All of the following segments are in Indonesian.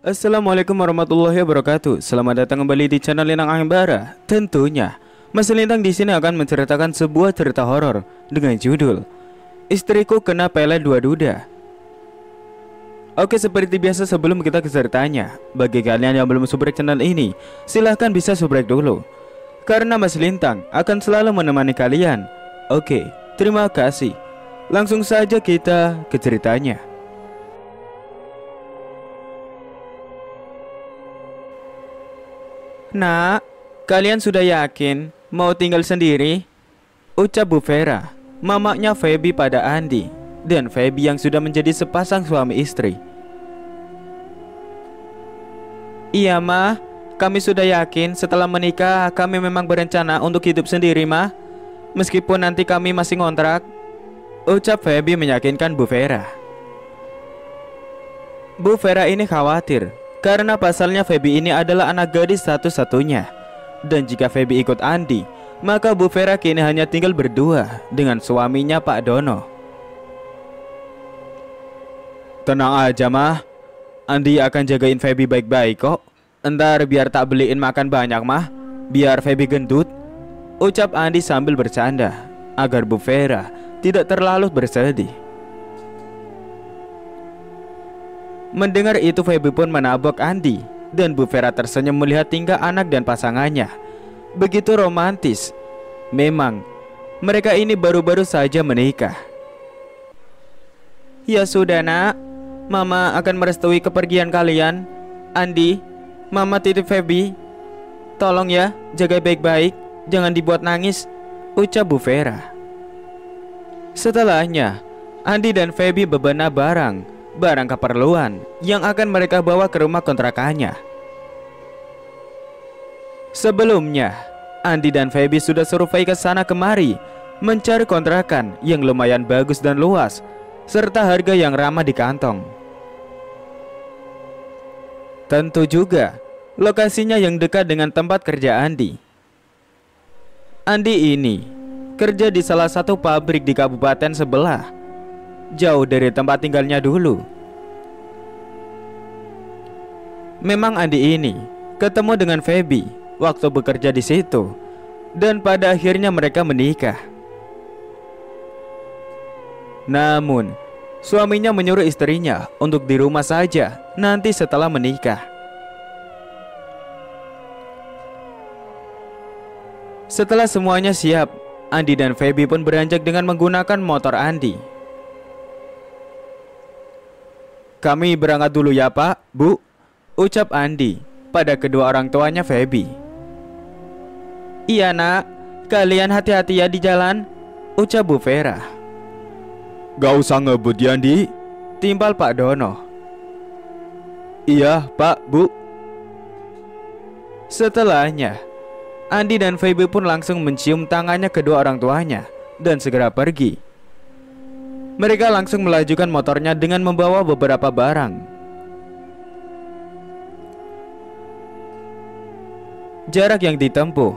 Assalamualaikum warahmatullahi wabarakatuh. Selamat datang kembali di channel Linang Angbara. Tentunya, Mas Lintang di sini akan menceritakan sebuah cerita horor dengan judul Istriku Kena Pele Dua Duda. Oke seperti biasa sebelum kita ke ceritanya Bagi kalian yang belum subscribe channel ini Silahkan bisa subscribe dulu Karena Mas Lintang akan selalu menemani kalian Oke terima kasih Langsung saja kita ke ceritanya Nak, kalian sudah yakin mau tinggal sendiri? Ucap Bu Vera, mamaknya Feby pada Andi dan Feby yang sudah menjadi sepasang suami istri. Iya mah, kami sudah yakin setelah menikah kami memang berencana untuk hidup sendiri mah Meskipun nanti kami masih ngontrak Ucap Feby meyakinkan Bu Vera Bu Vera ini khawatir karena pasalnya Feby ini adalah anak gadis satu-satunya. Dan jika Feby ikut Andi, maka Bu Vera kini hanya tinggal berdua dengan suaminya Pak Dono. Tenang aja mah, Andi akan jagain Feby baik-baik kok. Entar biar tak beliin makan banyak mah, biar Feby gendut. Ucap Andi sambil bercanda agar Bu Vera tidak terlalu bersedih. Mendengar itu Feby pun menabok Andi dan Bu Vera tersenyum melihat tingkah anak dan pasangannya. Begitu romantis. Memang, mereka ini baru-baru saja menikah. Ya sudah nak, Mama akan merestui kepergian kalian. Andi, Mama titip Feby. Tolong ya, jaga baik-baik, jangan dibuat nangis, ucap Bu Vera. Setelahnya, Andi dan Feby bebenah barang barang keperluan yang akan mereka bawa ke rumah kontrakannya. Sebelumnya, Andi dan Feby sudah survei ke sana kemari mencari kontrakan yang lumayan bagus dan luas serta harga yang ramah di kantong. Tentu juga lokasinya yang dekat dengan tempat kerja Andi. Andi ini kerja di salah satu pabrik di kabupaten sebelah jauh dari tempat tinggalnya dulu. Memang Andi ini ketemu dengan Feby waktu bekerja di situ dan pada akhirnya mereka menikah. Namun, suaminya menyuruh istrinya untuk di rumah saja nanti setelah menikah. Setelah semuanya siap, Andi dan Feby pun beranjak dengan menggunakan motor Andi. Kami berangkat dulu ya pak, bu Ucap Andi pada kedua orang tuanya Feby Iya nak, kalian hati-hati ya di jalan Ucap Bu Vera Gak usah ngebut ya Andi Timpal Pak Dono Iya pak, bu Setelahnya Andi dan Feby pun langsung mencium tangannya kedua orang tuanya Dan segera pergi mereka langsung melajukan motornya dengan membawa beberapa barang. Jarak yang ditempuh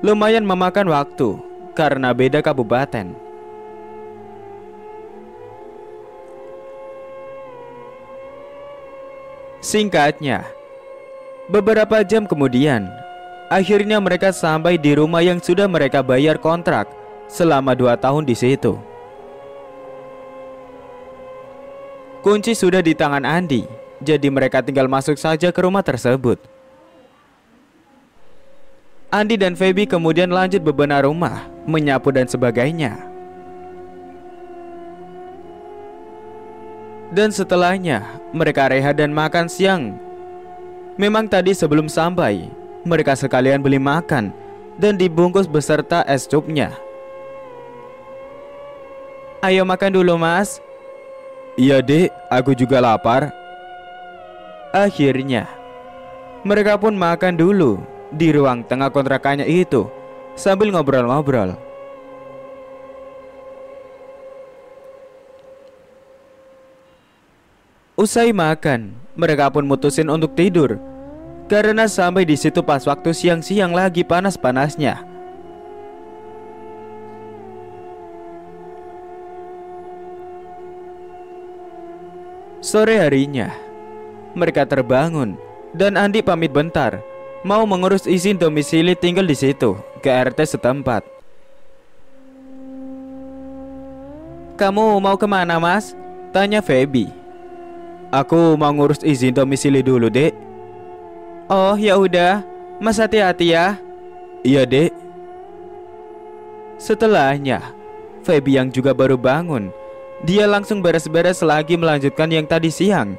lumayan memakan waktu karena beda kabupaten. Singkatnya, beberapa jam kemudian, akhirnya mereka sampai di rumah yang sudah mereka bayar kontrak selama dua tahun di situ. Kunci sudah di tangan Andi, jadi mereka tinggal masuk saja ke rumah tersebut. Andi dan Feby kemudian lanjut bebenah rumah, menyapu dan sebagainya. Dan setelahnya, mereka rehat dan makan siang. Memang tadi sebelum sampai, mereka sekalian beli makan dan dibungkus beserta es cupnya. Ayo makan dulu mas, Iya dek, aku juga lapar Akhirnya Mereka pun makan dulu Di ruang tengah kontrakannya itu Sambil ngobrol-ngobrol Usai makan, mereka pun mutusin untuk tidur karena sampai di situ pas waktu siang-siang lagi panas-panasnya. Sore harinya, mereka terbangun dan Andi pamit bentar, mau mengurus izin domisili tinggal di situ ke RT setempat. Kamu mau kemana mas? Tanya Feby. Aku mau ngurus izin domisili dulu dek. Oh ya udah, mas hati-hati ya. Iya dek. Setelahnya, Feby yang juga baru bangun dia langsung beres-beres lagi melanjutkan yang tadi siang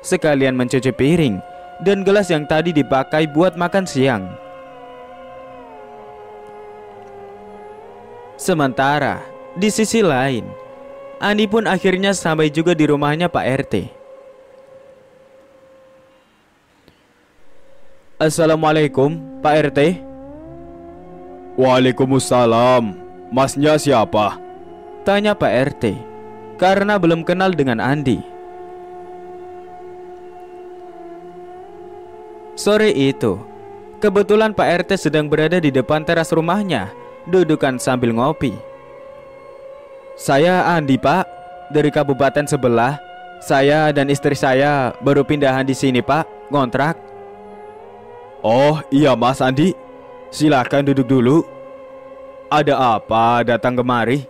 Sekalian mencuci piring dan gelas yang tadi dipakai buat makan siang Sementara di sisi lain Ani pun akhirnya sampai juga di rumahnya Pak RT Assalamualaikum Pak RT Waalaikumsalam Masnya siapa? Tanya Pak RT karena belum kenal dengan Andi. Sore itu, kebetulan Pak RT sedang berada di depan teras rumahnya, dudukan sambil ngopi. Saya Andi Pak, dari kabupaten sebelah. Saya dan istri saya baru pindahan di sini Pak, ngontrak. Oh iya Mas Andi, silahkan duduk dulu. Ada apa datang kemari?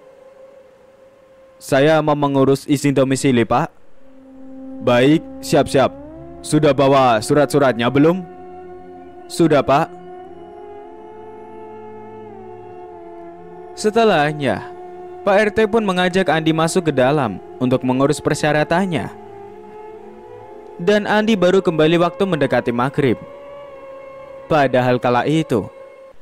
Saya mau mengurus izin domisili, Pak. Baik, siap-siap. Sudah bawa surat-suratnya belum? Sudah, Pak. Setelahnya, Pak RT pun mengajak Andi masuk ke dalam untuk mengurus persyaratannya. Dan Andi baru kembali waktu mendekati maghrib. Padahal kala itu,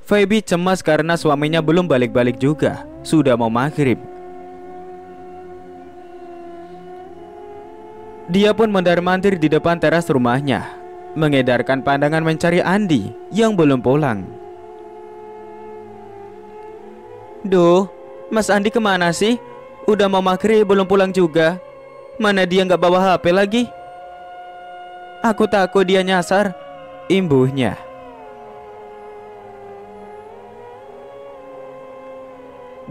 Feby cemas karena suaminya belum balik-balik juga, sudah mau maghrib. Dia pun mendar di depan teras rumahnya, mengedarkan pandangan mencari Andi yang belum pulang. Duh, Mas Andi kemana sih? Udah mau maghrib belum pulang juga. Mana dia nggak bawa HP lagi? Aku takut dia nyasar, imbuhnya.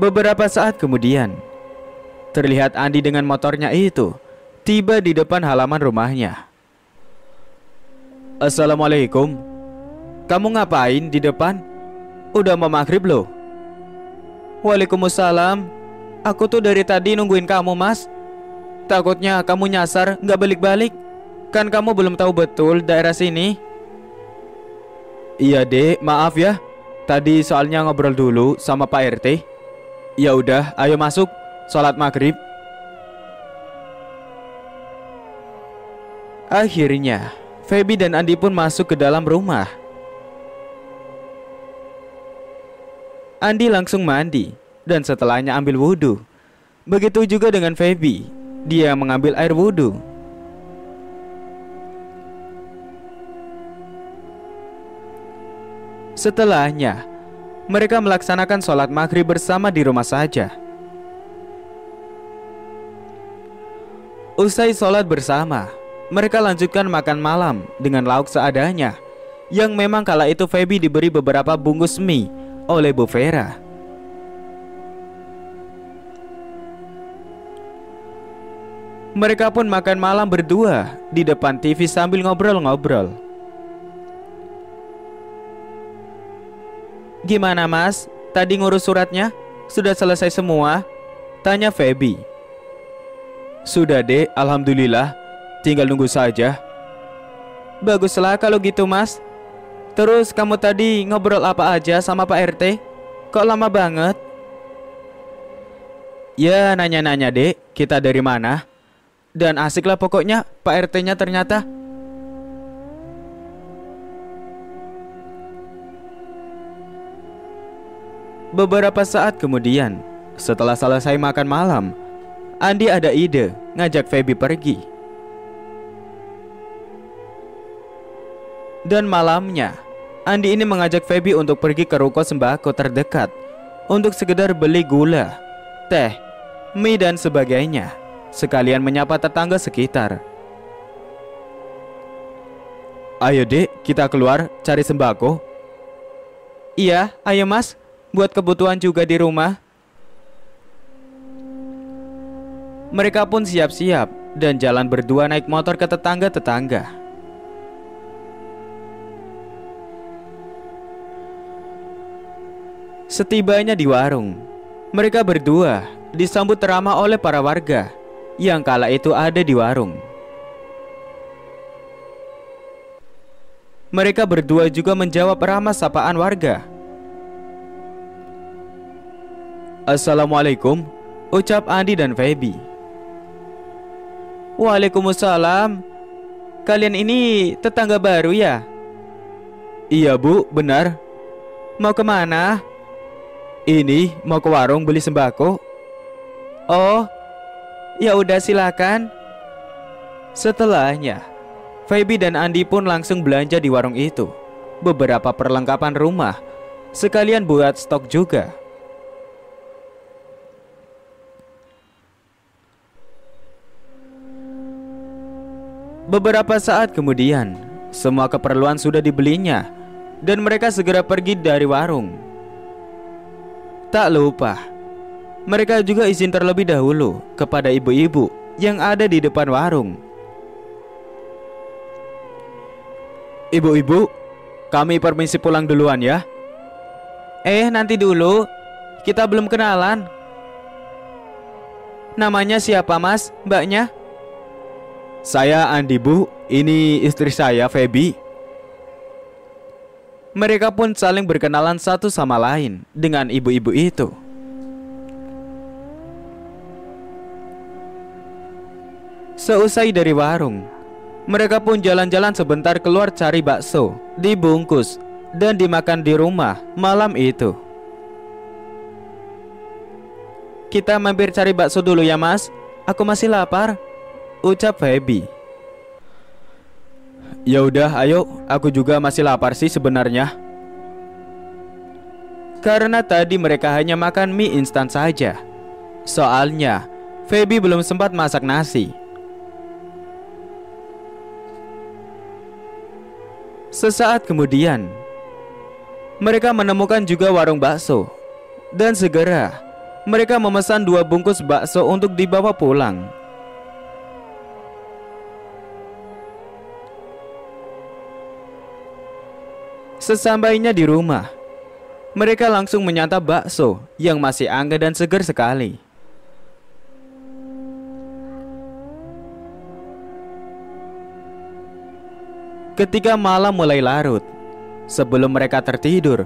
Beberapa saat kemudian, terlihat Andi dengan motornya itu tiba di depan halaman rumahnya. Assalamualaikum. Kamu ngapain di depan? Udah mau maghrib loh. Waalaikumsalam. Aku tuh dari tadi nungguin kamu mas. Takutnya kamu nyasar nggak balik-balik. Kan kamu belum tahu betul daerah sini. Iya deh, maaf ya. Tadi soalnya ngobrol dulu sama Pak RT. Ya udah, ayo masuk. Sholat maghrib Akhirnya, Feby dan Andi pun masuk ke dalam rumah. Andi langsung mandi dan setelahnya ambil wudhu. Begitu juga dengan Feby, dia mengambil air wudhu. Setelahnya, mereka melaksanakan sholat maghrib bersama di rumah saja. Usai sholat bersama, mereka lanjutkan makan malam dengan lauk seadanya Yang memang kala itu Feby diberi beberapa bungkus mie oleh Bu Vera Mereka pun makan malam berdua di depan TV sambil ngobrol-ngobrol. Gimana mas? Tadi ngurus suratnya? Sudah selesai semua? Tanya Feby. Sudah deh, Alhamdulillah. Tinggal nunggu saja. Baguslah kalau gitu, Mas. Terus kamu tadi ngobrol apa aja sama Pak RT? Kok lama banget? Ya, nanya-nanya, Dek. Kita dari mana? Dan asiklah pokoknya Pak RT-nya ternyata. Beberapa saat kemudian, setelah selesai makan malam, Andi ada ide ngajak Feby pergi. dan malamnya, Andi ini mengajak Feby untuk pergi ke ruko sembako terdekat untuk sekedar beli gula, teh, mie dan sebagainya, sekalian menyapa tetangga sekitar. Ayo dek, kita keluar cari sembako. Iya, ayo mas, buat kebutuhan juga di rumah. Mereka pun siap-siap dan jalan berdua naik motor ke tetangga-tetangga. Setibanya di warung, mereka berdua disambut ramah oleh para warga yang kala itu ada di warung. Mereka berdua juga menjawab ramah sapaan warga. Assalamualaikum, ucap Andi dan Feby. Waalaikumsalam. Kalian ini tetangga baru ya? Iya bu, benar. Mau kemana? Ini mau ke warung beli sembako? Oh, ya udah silakan. Setelahnya, Feby dan Andi pun langsung belanja di warung itu. Beberapa perlengkapan rumah, sekalian buat stok juga. Beberapa saat kemudian, semua keperluan sudah dibelinya dan mereka segera pergi dari warung tak lupa Mereka juga izin terlebih dahulu kepada ibu-ibu yang ada di depan warung Ibu-ibu, kami permisi pulang duluan ya Eh nanti dulu, kita belum kenalan Namanya siapa mas, mbaknya? Saya Andi Bu, ini istri saya Feby mereka pun saling berkenalan satu sama lain dengan ibu-ibu itu. Seusai dari warung, mereka pun jalan-jalan sebentar keluar cari bakso, dibungkus, dan dimakan di rumah malam itu. Kita mampir cari bakso dulu ya mas, aku masih lapar, ucap Feby. Ya udah, ayo. Aku juga masih lapar sih sebenarnya. Karena tadi mereka hanya makan mie instan saja. Soalnya, Feby belum sempat masak nasi. Sesaat kemudian, mereka menemukan juga warung bakso. Dan segera, mereka memesan dua bungkus bakso untuk dibawa pulang. Sesampainya di rumah, mereka langsung menyantap bakso yang masih hangat dan segar sekali. Ketika malam mulai larut, sebelum mereka tertidur,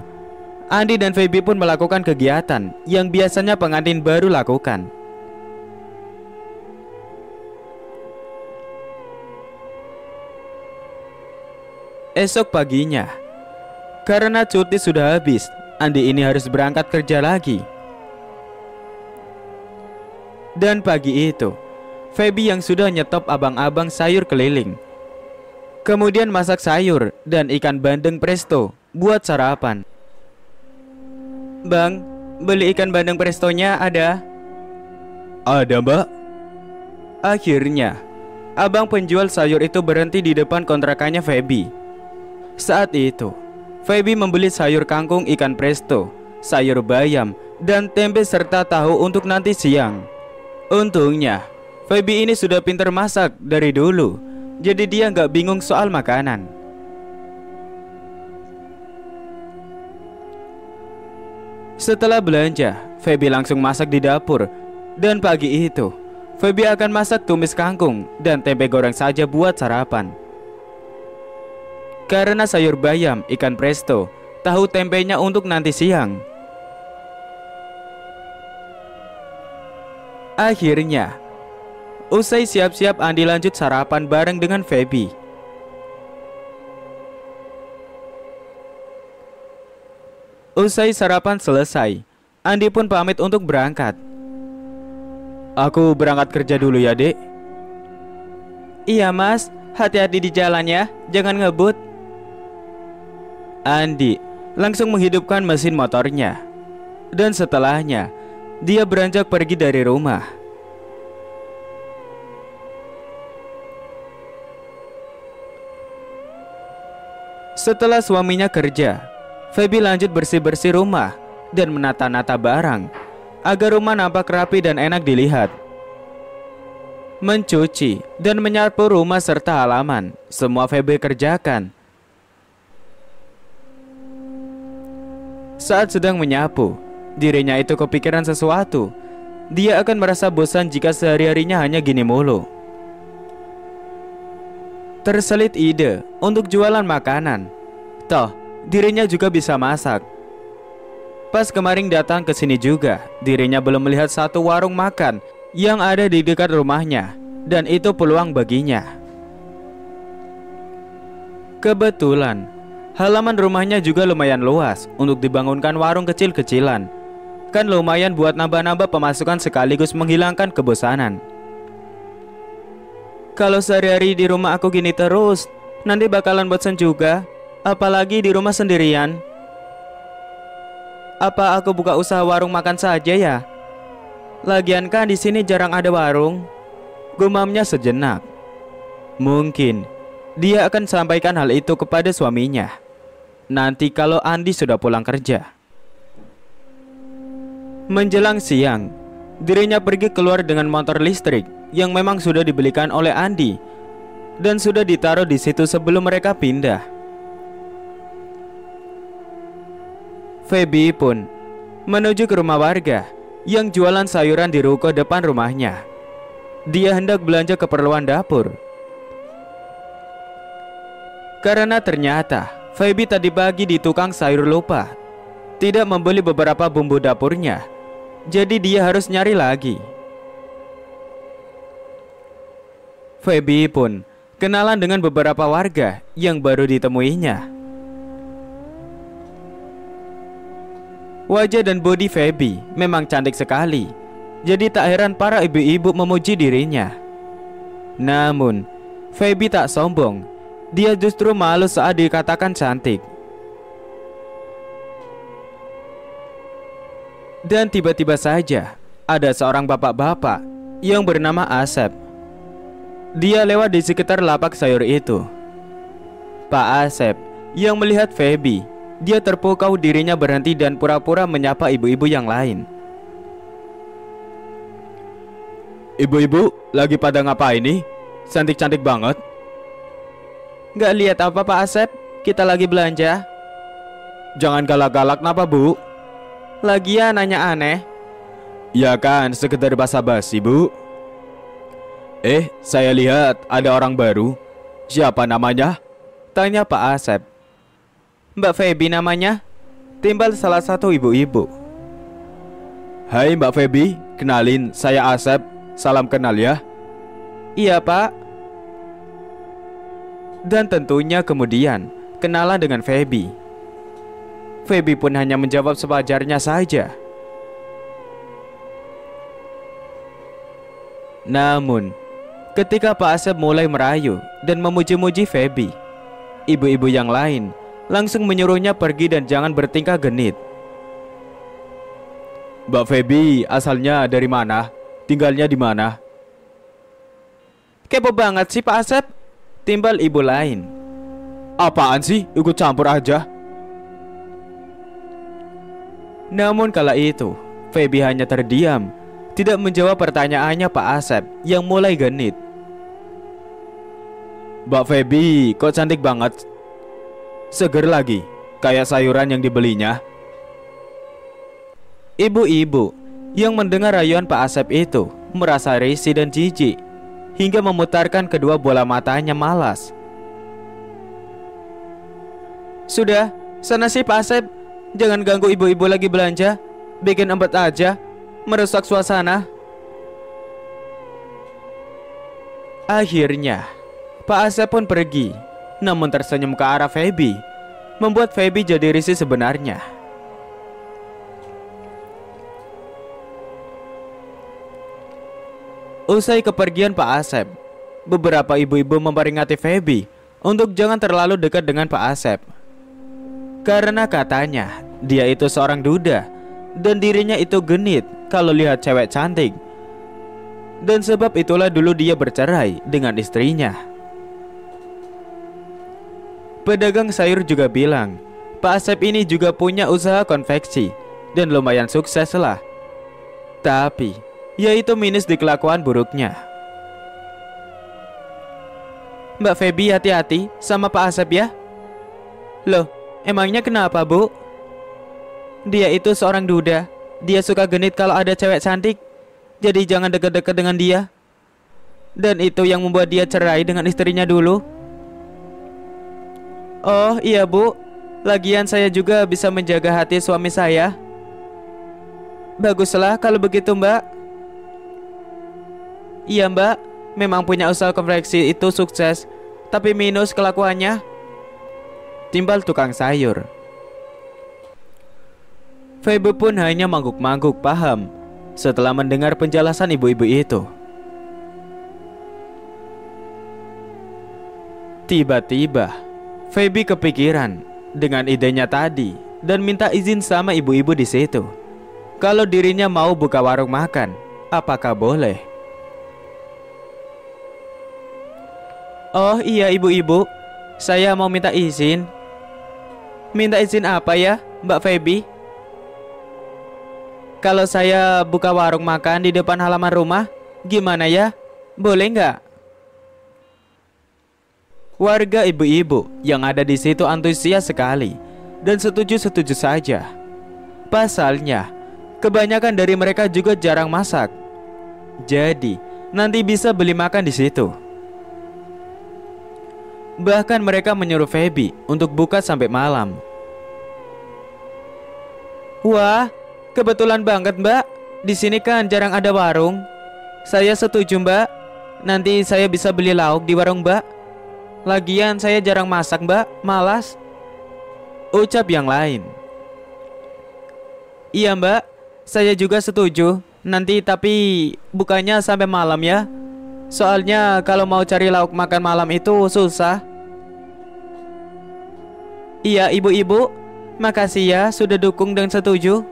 Andi dan Feby pun melakukan kegiatan yang biasanya pengantin baru lakukan. Esok paginya, karena cuti sudah habis, Andi ini harus berangkat kerja lagi. Dan pagi itu, Feby yang sudah nyetop abang-abang sayur keliling. Kemudian masak sayur dan ikan bandeng presto buat sarapan. Bang, beli ikan bandeng prestonya ada? Ada mbak Akhirnya Abang penjual sayur itu berhenti di depan kontrakannya Feby Saat itu Feby membeli sayur kangkung ikan presto, sayur bayam, dan tempe serta tahu untuk nanti siang. Untungnya, Feby ini sudah pintar masak dari dulu, jadi dia nggak bingung soal makanan. Setelah belanja, Feby langsung masak di dapur Dan pagi itu, Feby akan masak tumis kangkung dan tempe goreng saja buat sarapan karena sayur bayam, ikan presto, tahu tempenya untuk nanti siang. Akhirnya, usai siap-siap Andi lanjut sarapan bareng dengan Feby. Usai sarapan selesai, Andi pun pamit untuk berangkat. Aku berangkat kerja dulu ya, Dek. Iya, Mas. Hati-hati di jalan ya. Jangan ngebut. Andi langsung menghidupkan mesin motornya. Dan setelahnya, dia beranjak pergi dari rumah. Setelah suaminya kerja, Feby lanjut bersih-bersih rumah dan menata-nata barang agar rumah nampak rapi dan enak dilihat. Mencuci dan menyapu rumah serta halaman, semua Feby kerjakan Saat sedang menyapu, dirinya itu kepikiran sesuatu. Dia akan merasa bosan jika sehari-harinya hanya gini mulu. Terselit ide untuk jualan makanan. Toh, dirinya juga bisa masak. Pas kemarin datang ke sini juga, dirinya belum melihat satu warung makan yang ada di dekat rumahnya, dan itu peluang baginya. Kebetulan, Halaman rumahnya juga lumayan luas untuk dibangunkan warung kecil-kecilan. Kan lumayan buat nambah-nambah pemasukan sekaligus menghilangkan kebosanan. Kalau sehari-hari di rumah aku gini terus, nanti bakalan bosan juga, apalagi di rumah sendirian. Apa aku buka usaha warung makan saja ya? Lagian kan di sini jarang ada warung. Gumamnya sejenak. Mungkin dia akan sampaikan hal itu kepada suaminya. Nanti kalau Andi sudah pulang kerja. Menjelang siang, dirinya pergi keluar dengan motor listrik yang memang sudah dibelikan oleh Andi dan sudah ditaruh di situ sebelum mereka pindah. Feby pun menuju ke rumah warga yang jualan sayuran di ruko depan rumahnya. Dia hendak belanja keperluan dapur karena ternyata Feby tadi pagi di tukang sayur lupa Tidak membeli beberapa bumbu dapurnya Jadi dia harus nyari lagi Feby pun kenalan dengan beberapa warga yang baru ditemuinya Wajah dan bodi Feby memang cantik sekali Jadi tak heran para ibu-ibu memuji dirinya Namun Feby tak sombong dia justru malu saat dikatakan cantik. Dan tiba-tiba saja ada seorang bapak-bapak yang bernama Asep. Dia lewat di sekitar lapak sayur itu. Pak Asep yang melihat Feby, dia terpukau dirinya berhenti dan pura-pura menyapa ibu-ibu yang lain. Ibu-ibu, lagi pada ngapa ini? Cantik-cantik banget. Gak lihat apa Pak Asep? Kita lagi belanja. Jangan galak-galak napa Bu? Lagian nanya aneh. Ya kan, sekedar basa-basi Bu. Eh, saya lihat ada orang baru. Siapa namanya? Tanya Pak Asep. Mbak Feby namanya. Timbal salah satu ibu-ibu. Hai Mbak Feby, kenalin saya Asep. Salam kenal ya. Iya Pak, dan tentunya kemudian kenalan dengan Feby. Feby pun hanya menjawab sewajarnya saja. Namun, ketika Pak Asep mulai merayu dan memuji-muji Feby, ibu-ibu yang lain langsung menyuruhnya pergi dan jangan bertingkah genit. Mbak Feby asalnya dari mana? Tinggalnya di mana? Kepo banget sih Pak Asep Timbal ibu lain Apaan sih? Ikut campur aja Namun kala itu Feby hanya terdiam Tidak menjawab pertanyaannya Pak Asep Yang mulai genit Mbak Feby, kok cantik banget Seger lagi Kayak sayuran yang dibelinya Ibu-ibu yang mendengar rayuan Pak Asep itu merasa risih dan jijik hingga memutarkan kedua bola matanya malas. Sudah, sana sih Pak Asep, jangan ganggu ibu-ibu lagi belanja, bikin empat aja, merusak suasana. Akhirnya, Pak Asep pun pergi, namun tersenyum ke arah Feby, membuat Feby jadi risih sebenarnya. Usai kepergian Pak Asep, beberapa ibu-ibu memperingati Feby untuk jangan terlalu dekat dengan Pak Asep. Karena katanya dia itu seorang duda dan dirinya itu genit kalau lihat cewek cantik. Dan sebab itulah dulu dia bercerai dengan istrinya. Pedagang sayur juga bilang, Pak Asep ini juga punya usaha konveksi dan lumayan sukses lah. Tapi yaitu minus di kelakuan buruknya. Mbak Feby hati-hati sama Pak Asep ya. Loh, emangnya kenapa bu? Dia itu seorang duda. Dia suka genit kalau ada cewek cantik. Jadi jangan deket-deket dengan dia. Dan itu yang membuat dia cerai dengan istrinya dulu. Oh iya bu, lagian saya juga bisa menjaga hati suami saya. Baguslah kalau begitu mbak. Iya mbak, memang punya usaha konveksi itu sukses, tapi minus kelakuannya. Timbal tukang sayur. Febe pun hanya mangguk-mangguk paham setelah mendengar penjelasan ibu-ibu itu. Tiba-tiba, Feby kepikiran dengan idenya tadi dan minta izin sama ibu-ibu di situ. Kalau dirinya mau buka warung makan, apakah boleh? Oh iya ibu-ibu, saya mau minta izin. Minta izin apa ya, Mbak Feby? Kalau saya buka warung makan di depan halaman rumah, gimana ya? Boleh nggak? Warga ibu-ibu yang ada di situ antusias sekali dan setuju-setuju saja. Pasalnya, kebanyakan dari mereka juga jarang masak. Jadi, nanti bisa beli makan di situ. Bahkan mereka menyuruh Feby untuk buka sampai malam. Wah, kebetulan banget mbak. Di sini kan jarang ada warung. Saya setuju mbak. Nanti saya bisa beli lauk di warung mbak. Lagian saya jarang masak mbak, malas. Ucap yang lain. Iya mbak, saya juga setuju. Nanti tapi bukannya sampai malam ya. Soalnya kalau mau cari lauk makan malam itu susah. Iya ibu-ibu, makasih ya sudah dukung dan setuju.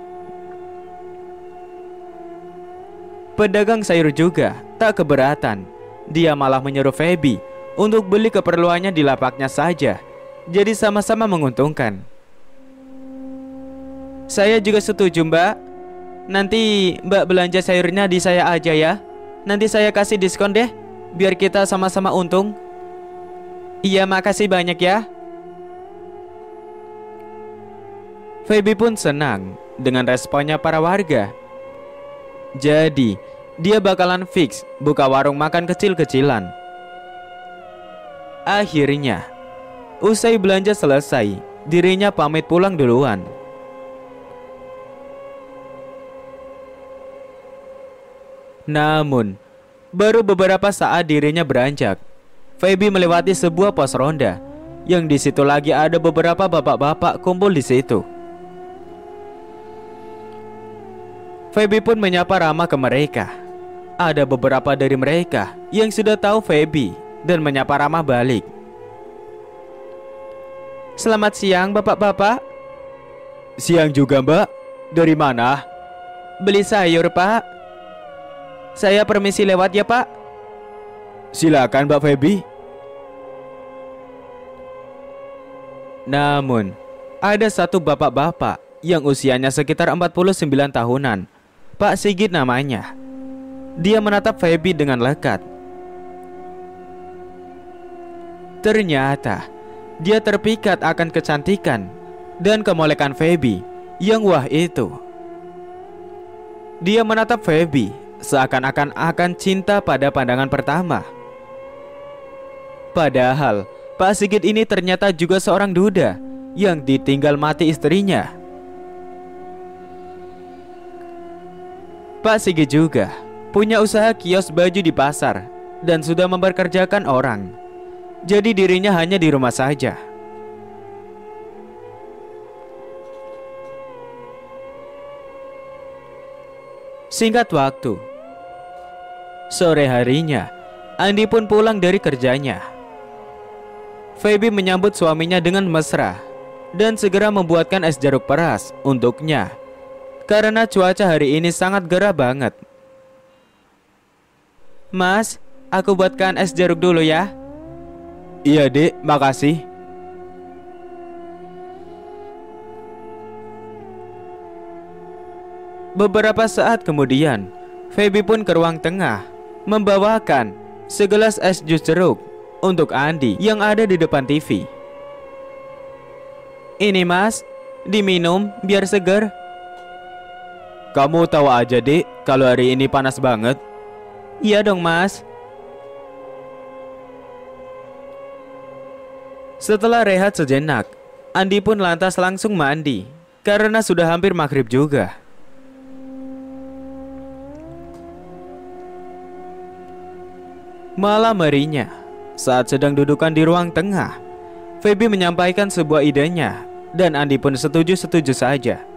Pedagang sayur juga tak keberatan. Dia malah menyuruh Feby untuk beli keperluannya di lapaknya saja. Jadi sama-sama menguntungkan. Saya juga setuju, Mbak. Nanti Mbak belanja sayurnya di saya aja ya. Nanti saya kasih diskon deh, biar kita sama-sama untung. Iya, makasih banyak ya. Feby pun senang dengan responnya para warga. Jadi, dia bakalan fix buka warung makan kecil-kecilan. Akhirnya, usai belanja selesai, dirinya pamit pulang duluan. Namun, baru beberapa saat dirinya beranjak, Feby melewati sebuah pos ronda yang di situ lagi ada beberapa bapak-bapak kumpul di situ. Feby pun menyapa ramah ke mereka. Ada beberapa dari mereka yang sudah tahu Feby dan menyapa ramah balik. Selamat siang, bapak-bapak. Siang juga, mbak. Dari mana? Beli sayur, pak. Saya permisi lewat ya, pak. Silakan, mbak Feby. Namun, ada satu bapak-bapak yang usianya sekitar 49 tahunan Pak Sigit namanya. Dia menatap Feby dengan lekat. Ternyata, dia terpikat akan kecantikan dan kemolekan Feby yang wah itu. Dia menatap Feby seakan-akan akan cinta pada pandangan pertama. Padahal, Pak Sigit ini ternyata juga seorang duda yang ditinggal mati istrinya. Pak Sigi juga punya usaha kios baju di pasar dan sudah memperkerjakan orang. Jadi dirinya hanya di rumah saja. Singkat waktu, sore harinya Andi pun pulang dari kerjanya. Feby menyambut suaminya dengan mesra dan segera membuatkan es jeruk peras untuknya karena cuaca hari ini sangat gerah banget. Mas, aku buatkan es jeruk dulu ya. Iya, Dek. Makasih. Beberapa saat kemudian, Feby pun ke ruang tengah membawakan segelas es jus jeruk untuk Andi yang ada di depan TV. Ini mas, diminum biar seger. Kamu tahu aja, Dek, kalau hari ini panas banget. Iya dong, Mas. Setelah rehat sejenak, Andi pun lantas langsung mandi karena sudah hampir maghrib juga. Malam harinya, saat sedang dudukan di ruang tengah, Feby menyampaikan sebuah idenya dan Andi pun setuju-setuju saja.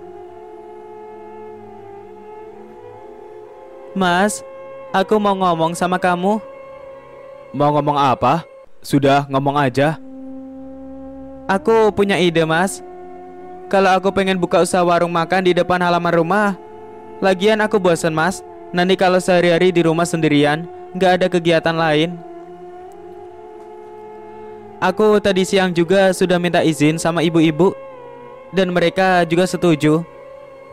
Mas, aku mau ngomong sama kamu. Mau ngomong apa? Sudah ngomong aja. Aku punya ide, Mas. Kalau aku pengen buka usaha warung makan di depan halaman rumah. Lagian aku bosan, Mas. Nanti kalau sehari-hari di rumah sendirian, nggak ada kegiatan lain. Aku tadi siang juga sudah minta izin sama ibu-ibu dan mereka juga setuju.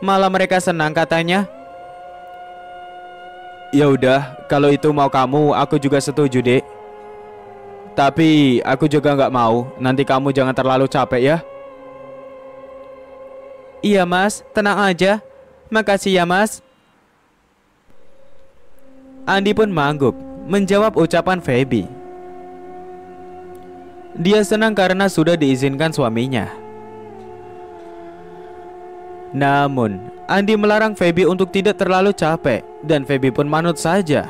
Malah mereka senang katanya. Ya udah, kalau itu mau kamu, aku juga setuju, Dek. Tapi aku juga nggak mau. Nanti kamu jangan terlalu capek ya. Iya, Mas. Tenang aja. Makasih ya, Mas. Andi pun mangguk menjawab ucapan Feby. Dia senang karena sudah diizinkan suaminya. Namun, Andi melarang Feby untuk tidak terlalu capek dan Feby pun manut saja.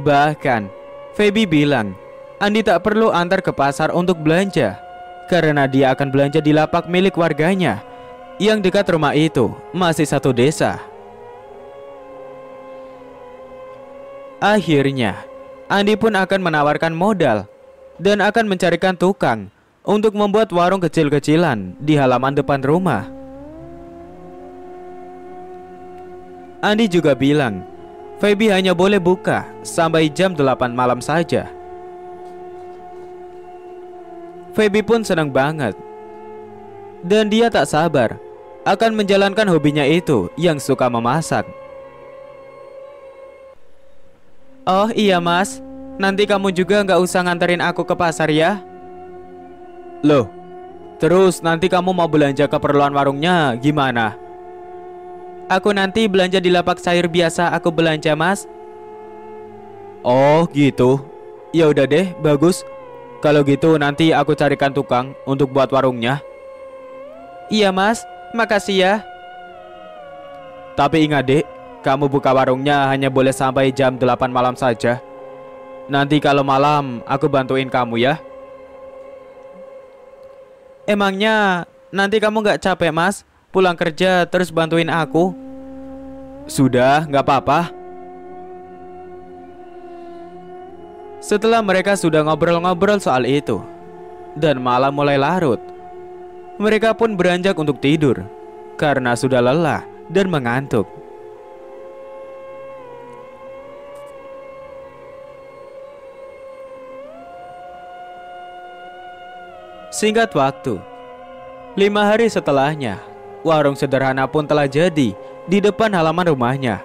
Bahkan, Feby bilang, Andi tak perlu antar ke pasar untuk belanja karena dia akan belanja di lapak milik warganya yang dekat rumah itu masih satu desa. Akhirnya, Andi pun akan menawarkan modal dan akan mencarikan tukang untuk membuat warung kecil-kecilan di halaman depan rumah. Andi juga bilang, Feby hanya boleh buka sampai jam 8 malam saja. Feby pun senang banget. Dan dia tak sabar akan menjalankan hobinya itu yang suka memasak. Oh iya mas, nanti kamu juga nggak usah nganterin aku ke pasar ya. Loh, terus nanti kamu mau belanja keperluan warungnya gimana? Aku nanti belanja di lapak sayur biasa aku belanja mas Oh gitu Ya udah deh, bagus Kalau gitu nanti aku carikan tukang untuk buat warungnya Iya mas, makasih ya Tapi ingat deh, kamu buka warungnya hanya boleh sampai jam 8 malam saja Nanti kalau malam aku bantuin kamu ya Emangnya nanti kamu nggak capek mas? Pulang kerja terus bantuin aku? Sudah, nggak apa-apa. Setelah mereka sudah ngobrol-ngobrol soal itu, dan malam mulai larut, mereka pun beranjak untuk tidur karena sudah lelah dan mengantuk. Singkat waktu, lima hari setelahnya, warung sederhana pun telah jadi di depan halaman rumahnya.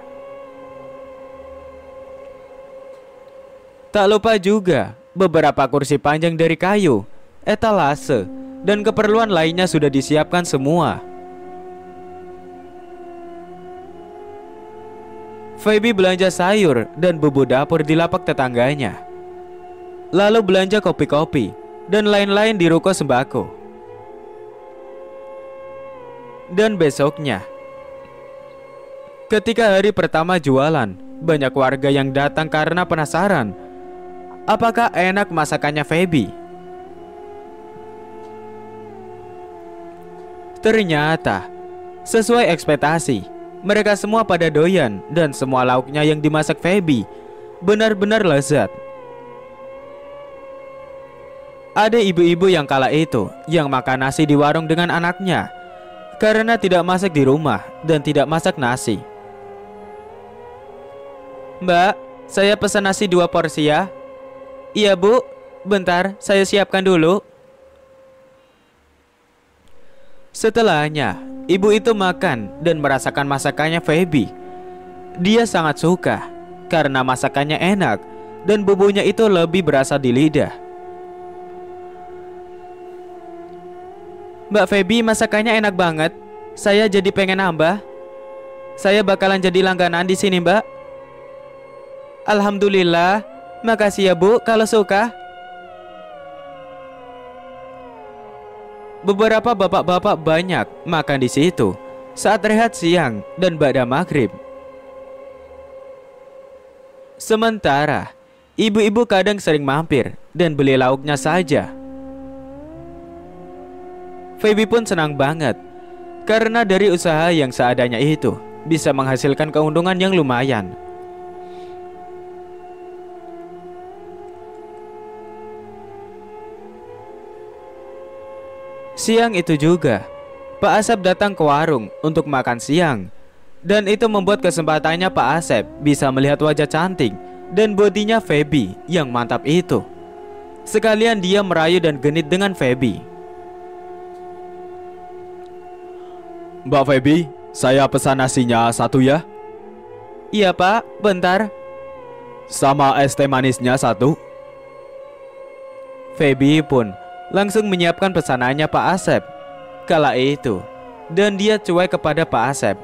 Tak lupa juga beberapa kursi panjang dari kayu, etalase, dan keperluan lainnya sudah disiapkan semua. Feby belanja sayur dan bubu dapur di lapak tetangganya. Lalu belanja kopi-kopi dan lain-lain di ruko sembako. Dan besoknya, ketika hari pertama jualan, banyak warga yang datang karena penasaran apakah enak masakannya Feby. Ternyata, sesuai ekspektasi, mereka semua pada doyan dan semua lauknya yang dimasak Feby benar-benar lezat. Ada ibu-ibu yang kala itu yang makan nasi di warung dengan anaknya karena tidak masak di rumah dan tidak masak nasi. Mbak, saya pesan nasi dua porsi ya. Iya bu, bentar saya siapkan dulu. Setelahnya, ibu itu makan dan merasakan masakannya Feby. Dia sangat suka karena masakannya enak dan bumbunya itu lebih berasa di lidah. Mbak Feby masakannya enak banget. Saya jadi pengen nambah. Saya bakalan jadi langganan di sini, Mbak. Alhamdulillah. Makasih ya, Bu, kalau suka. Beberapa bapak-bapak banyak makan di situ saat rehat siang dan bada maghrib. Sementara, ibu-ibu kadang sering mampir dan beli lauknya saja. Feby pun senang banget karena dari usaha yang seadanya itu bisa menghasilkan keuntungan yang lumayan. Siang itu juga, Pak Asep datang ke warung untuk makan siang dan itu membuat kesempatannya Pak Asep bisa melihat wajah cantik dan bodinya Feby yang mantap itu. Sekalian dia merayu dan genit dengan Feby. Mbak Feby, saya pesan nasinya satu ya. Iya pak, bentar. Sama es teh manisnya satu. Feby pun langsung menyiapkan pesanannya Pak Asep. Kala itu, dan dia cuek kepada Pak Asep.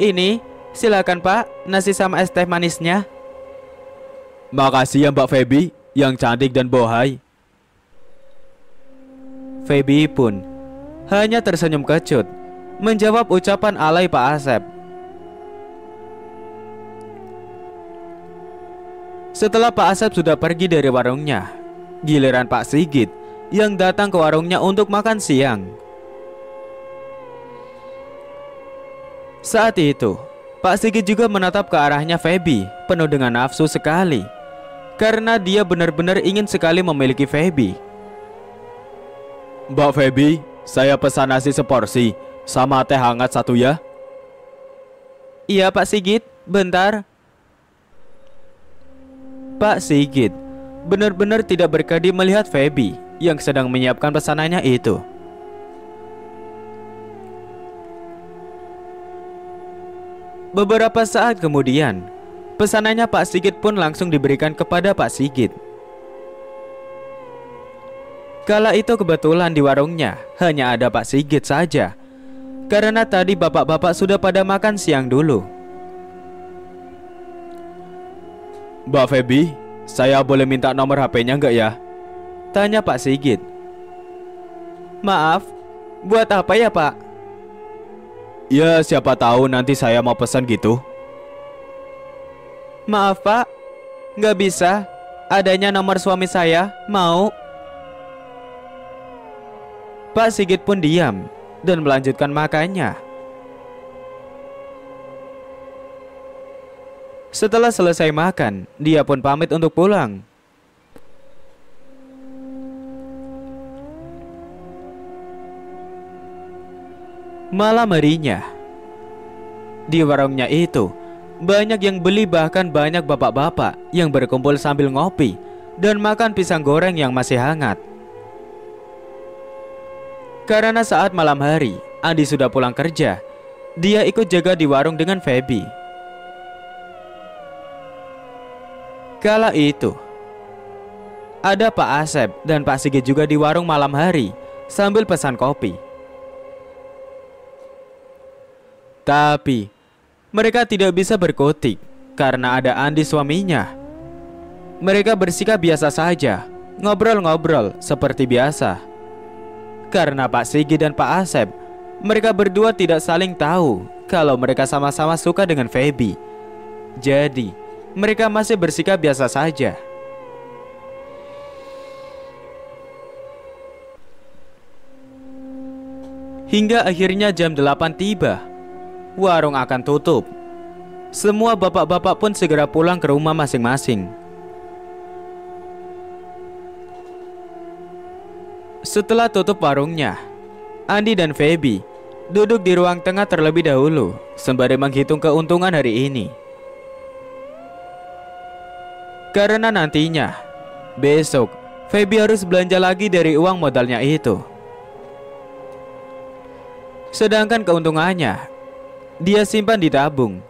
Ini, silakan Pak, nasi sama es teh manisnya. Makasih ya Mbak Feby, yang cantik dan bohai. Feby pun hanya tersenyum kecut menjawab ucapan alay Pak Asep. Setelah Pak Asep sudah pergi dari warungnya, giliran Pak Sigit yang datang ke warungnya untuk makan siang. Saat itu, Pak Sigit juga menatap ke arahnya Feby, penuh dengan nafsu sekali. Karena dia benar-benar ingin sekali memiliki Feby. Mbak Feby, saya pesan nasi seporsi sama teh hangat satu ya. Iya Pak Sigit, bentar. Pak Sigit benar-benar tidak berkedip melihat Feby yang sedang menyiapkan pesanannya itu. Beberapa saat kemudian, pesanannya Pak Sigit pun langsung diberikan kepada Pak Sigit. Kala itu kebetulan di warungnya hanya ada Pak Sigit saja Karena tadi bapak-bapak sudah pada makan siang dulu Mbak Feby, saya boleh minta nomor HP-nya enggak ya? Tanya Pak Sigit Maaf, buat apa ya Pak? Ya siapa tahu nanti saya mau pesan gitu Maaf Pak, nggak bisa Adanya nomor suami saya, mau Pak Sigit pun diam dan melanjutkan makannya. Setelah selesai makan, dia pun pamit untuk pulang. Malam harinya, di warungnya itu, banyak yang beli bahkan banyak bapak-bapak yang berkumpul sambil ngopi dan makan pisang goreng yang masih hangat. Karena saat malam hari, Andi sudah pulang kerja, dia ikut jaga di warung dengan Feby. Kala itu, ada Pak Asep dan Pak Sigit juga di warung malam hari sambil pesan kopi. Tapi, mereka tidak bisa berkotik karena ada Andi suaminya. Mereka bersikap biasa saja, ngobrol-ngobrol seperti biasa. Karena Pak Sigi dan Pak Asep Mereka berdua tidak saling tahu Kalau mereka sama-sama suka dengan Feby Jadi Mereka masih bersikap biasa saja Hingga akhirnya jam 8 tiba Warung akan tutup Semua bapak-bapak pun segera pulang ke rumah masing-masing Setelah tutup warungnya, Andi dan Feby duduk di ruang tengah terlebih dahulu sembari menghitung keuntungan hari ini. Karena nantinya, besok Feby harus belanja lagi dari uang modalnya itu. Sedangkan keuntungannya, dia simpan di tabung.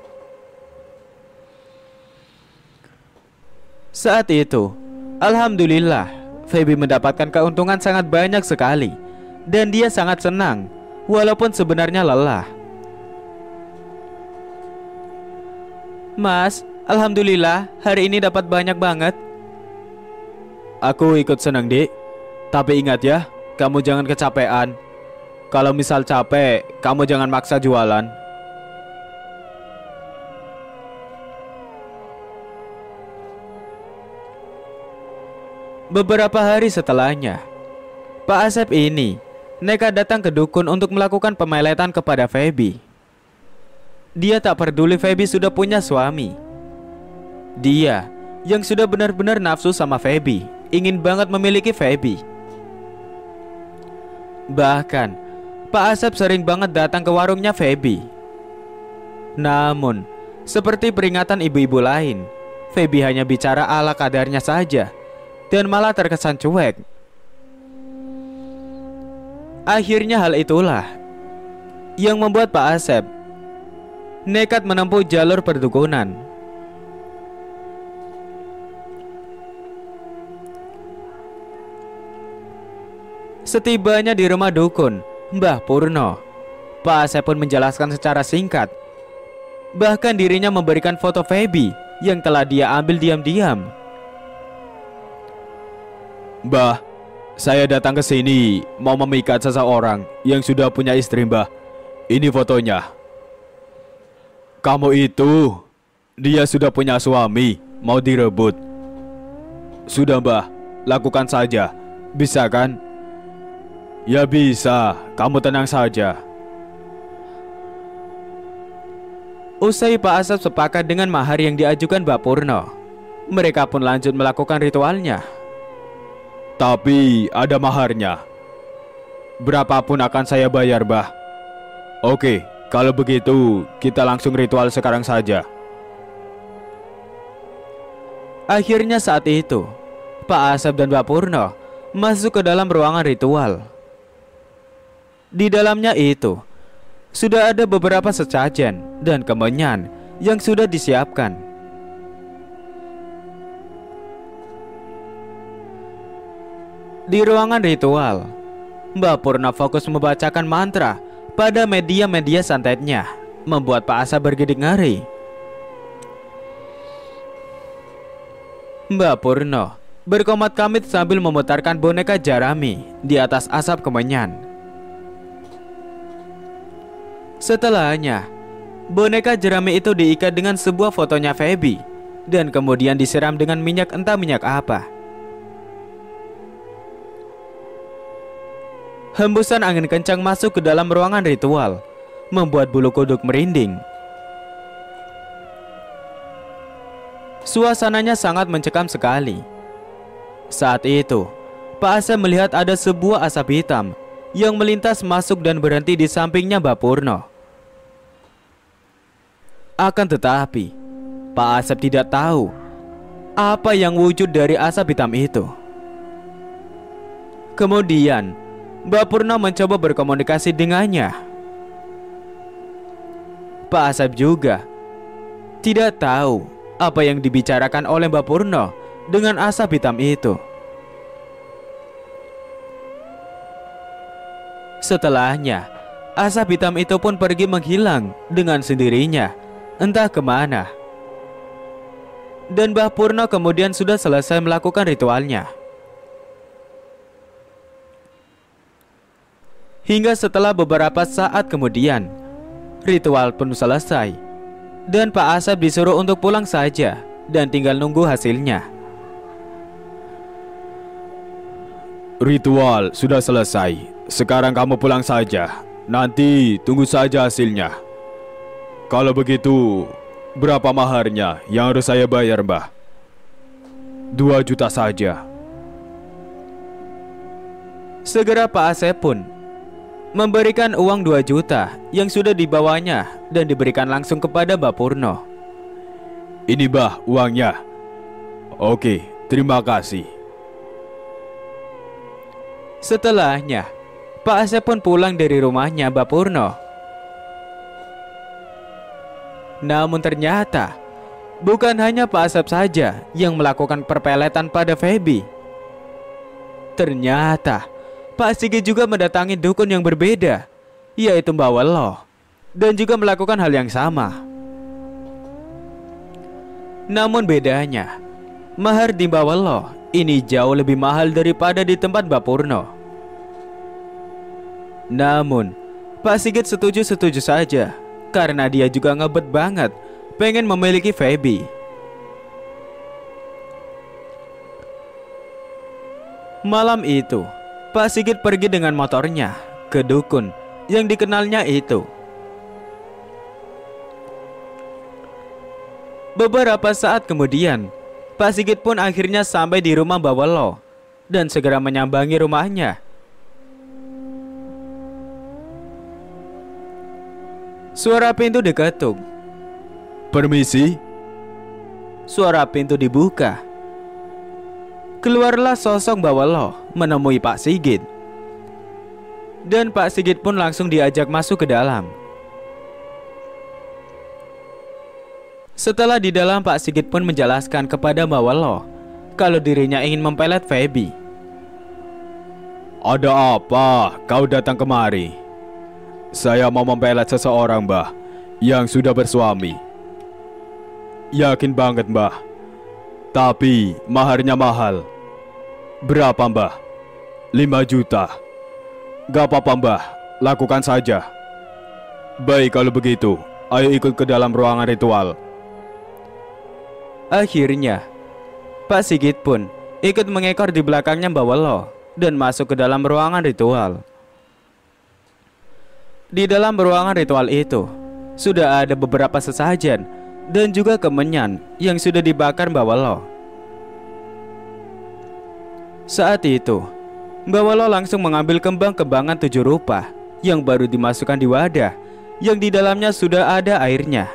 Saat itu, alhamdulillah, Feby mendapatkan keuntungan sangat banyak sekali Dan dia sangat senang Walaupun sebenarnya lelah Mas, Alhamdulillah hari ini dapat banyak banget Aku ikut senang dik Tapi ingat ya, kamu jangan kecapean Kalau misal capek, kamu jangan maksa jualan Beberapa hari setelahnya, Pak Asep ini nekat datang ke dukun untuk melakukan pemeletan kepada Feby. Dia tak peduli Feby sudah punya suami. Dia yang sudah benar-benar nafsu sama Feby, ingin banget memiliki Feby. Bahkan, Pak Asep sering banget datang ke warungnya Feby. Namun, seperti peringatan ibu-ibu lain, Feby hanya bicara ala kadarnya saja dan malah terkesan cuek. Akhirnya hal itulah yang membuat Pak Asep nekat menempuh jalur perdukunan. Setibanya di rumah dukun, Mbah Purno, Pak Asep pun menjelaskan secara singkat. Bahkan dirinya memberikan foto Feby yang telah dia ambil diam-diam Mbah, saya datang ke sini mau memikat seseorang yang sudah punya istri mbah. Ini fotonya. Kamu itu, dia sudah punya suami, mau direbut. Sudah mbah, lakukan saja. Bisa kan? Ya bisa, kamu tenang saja. Usai Pak Asap sepakat dengan mahar yang diajukan Mbak Purno, mereka pun lanjut melakukan ritualnya. Tapi ada maharnya. Berapapun akan saya bayar, Bah. Oke, kalau begitu kita langsung ritual sekarang saja. Akhirnya saat itu, Pak Asep dan Pak Purno masuk ke dalam ruangan ritual. Di dalamnya itu, sudah ada beberapa sesajen dan kemenyan yang sudah disiapkan. Di ruangan ritual, Mbak Purna fokus membacakan mantra pada media-media santetnya, membuat Pak Asa bergidik ngari. Mbak Purno berkomat kamit sambil memutarkan boneka Jarami di atas asap kemenyan. Setelahnya, boneka Jarami itu diikat dengan sebuah fotonya Feby dan kemudian disiram dengan minyak entah minyak apa. Hembusan angin kencang masuk ke dalam ruangan ritual, membuat bulu kuduk merinding. Suasananya sangat mencekam sekali. Saat itu, Pak Asep melihat ada sebuah asap hitam yang melintas masuk dan berhenti di sampingnya Mbak Purno. Akan tetapi, Pak Asep tidak tahu apa yang wujud dari asap hitam itu. Kemudian, Mbak Purna mencoba berkomunikasi dengannya. Pak Asep juga tidak tahu apa yang dibicarakan oleh Mbak Purno dengan asap hitam itu. Setelahnya, asap hitam itu pun pergi menghilang dengan sendirinya, entah kemana. Dan Mbah Purno kemudian sudah selesai melakukan ritualnya. Hingga setelah beberapa saat kemudian, ritual pun selesai. Dan Pak Asep disuruh untuk pulang saja dan tinggal nunggu hasilnya. Ritual sudah selesai. Sekarang kamu pulang saja. Nanti tunggu saja hasilnya. Kalau begitu, berapa maharnya yang harus saya bayar, Mbah? Dua juta saja. Segera Pak Asep pun memberikan uang 2 juta yang sudah dibawanya dan diberikan langsung kepada Mbak Purno. Ini bah uangnya. Oke, terima kasih. Setelahnya, Pak Asep pun pulang dari rumahnya Mbak Purno. Namun ternyata, bukan hanya Pak Asep saja yang melakukan perpeletan pada Feby. Ternyata, Pak Sigit juga mendatangi dukun yang berbeda, yaitu Mbak Welo, dan juga melakukan hal yang sama. Namun bedanya, mahar di Mbak Welo ini jauh lebih mahal daripada di tempat Mbak Purno. Namun, Pak Sigit setuju-setuju saja, karena dia juga ngebet banget pengen memiliki Feby. Malam itu, Pak Sigit pergi dengan motornya ke dukun yang dikenalnya itu. Beberapa saat kemudian, Pak Sigit pun akhirnya sampai di rumah Bawelo dan segera menyambangi rumahnya. Suara pintu diketuk. Permisi. Suara pintu dibuka keluarlah sosok Bawaloh menemui Pak Sigit. Dan Pak Sigit pun langsung diajak masuk ke dalam. Setelah di dalam Pak Sigit pun menjelaskan kepada Bawaloh kalau dirinya ingin mempelet Feby. Ada apa kau datang kemari? Saya mau mempelet seseorang, Mbah, yang sudah bersuami. Yakin banget, Mbah. Tapi maharnya mahal. Berapa mbah? 5 juta. Gak apa-apa mbah, lakukan saja. Baik kalau begitu, ayo ikut ke dalam ruangan ritual. Akhirnya, Pak Sigit pun ikut mengekor di belakangnya Mbak Welo dan masuk ke dalam ruangan ritual. Di dalam ruangan ritual itu, sudah ada beberapa sesajen dan juga kemenyan yang sudah dibakar Mbak Welo. Saat itu, Mbak langsung mengambil kembang-kembangan tujuh rupa yang baru dimasukkan di wadah yang di dalamnya sudah ada airnya.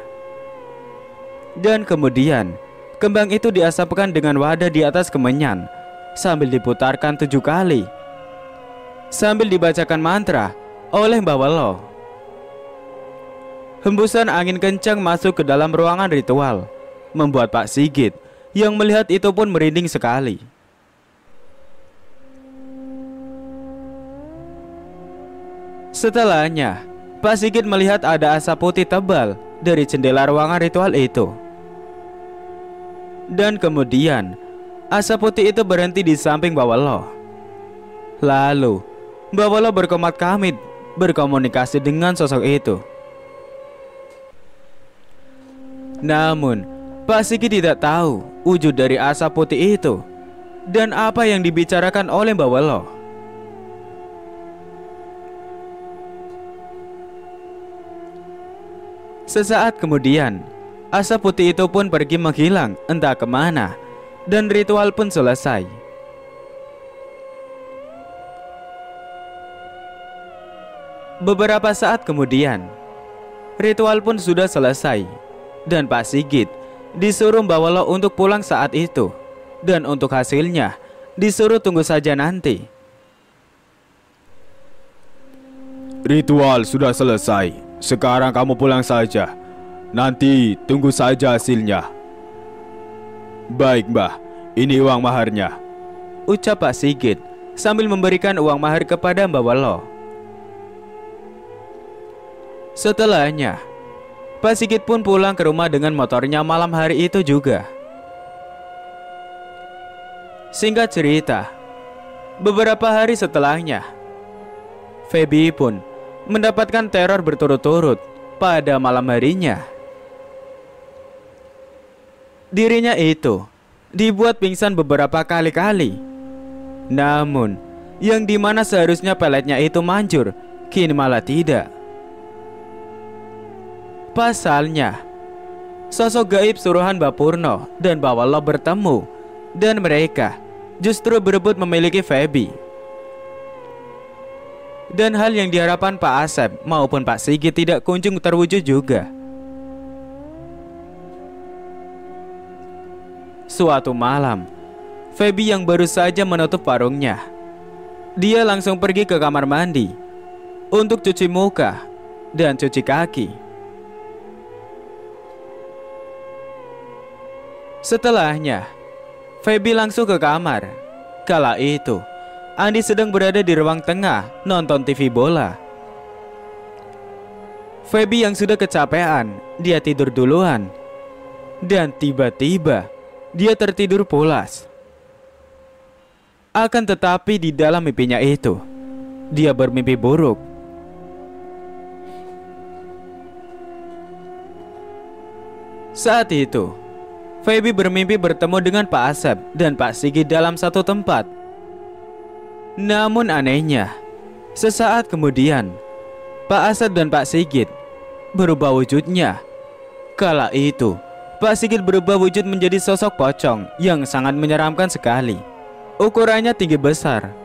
Dan kemudian, kembang itu diasapkan dengan wadah di atas kemenyan sambil diputarkan tujuh kali. Sambil dibacakan mantra oleh Mbak Hembusan angin kencang masuk ke dalam ruangan ritual, membuat Pak Sigit yang melihat itu pun merinding sekali. Setelahnya, Pak Sigit melihat ada asap putih tebal dari jendela ruangan ritual itu. Dan kemudian, asap putih itu berhenti di samping Bawalo. Lalu, Bawalo berkomat kamit berkomunikasi dengan sosok itu. Namun, Pak Sigit tidak tahu wujud dari asap putih itu dan apa yang dibicarakan oleh Bawalo. Sesaat kemudian, asap putih itu pun pergi menghilang entah kemana, dan ritual pun selesai. Beberapa saat kemudian, ritual pun sudah selesai, dan Pak Sigit disuruh bawa lo untuk pulang saat itu, dan untuk hasilnya disuruh tunggu saja nanti. Ritual sudah selesai. Sekarang kamu pulang saja. Nanti tunggu saja hasilnya. Baik, Mbah. Ini uang maharnya. Ucap Pak Sigit sambil memberikan uang mahar kepada Mbak Walo. Setelahnya, Pak Sigit pun pulang ke rumah dengan motornya malam hari itu juga. Singkat cerita, beberapa hari setelahnya, Feby pun mendapatkan teror berturut-turut pada malam harinya. Dirinya itu dibuat pingsan beberapa kali-kali. Namun, yang dimana seharusnya peletnya itu manjur, kini malah tidak. Pasalnya, sosok gaib suruhan Purno dan Bawalo bertemu, dan mereka justru berebut memiliki Feby. Dan hal yang diharapkan Pak Asep maupun Pak Sigit tidak kunjung terwujud juga. Suatu malam, Feby yang baru saja menutup warungnya. Dia langsung pergi ke kamar mandi untuk cuci muka dan cuci kaki. Setelahnya, Feby langsung ke kamar. Kala itu, Andi sedang berada di ruang tengah nonton TV bola. Feby yang sudah kecapean, dia tidur duluan. Dan tiba-tiba, dia tertidur pulas. Akan tetapi di dalam mimpinya itu, dia bermimpi buruk. Saat itu, Feby bermimpi bertemu dengan Pak Asep dan Pak Sigi dalam satu tempat. Namun anehnya, sesaat kemudian, Pak Asad dan Pak Sigit berubah wujudnya. Kala itu, Pak Sigit berubah wujud menjadi sosok pocong yang sangat menyeramkan sekali. Ukurannya tinggi besar.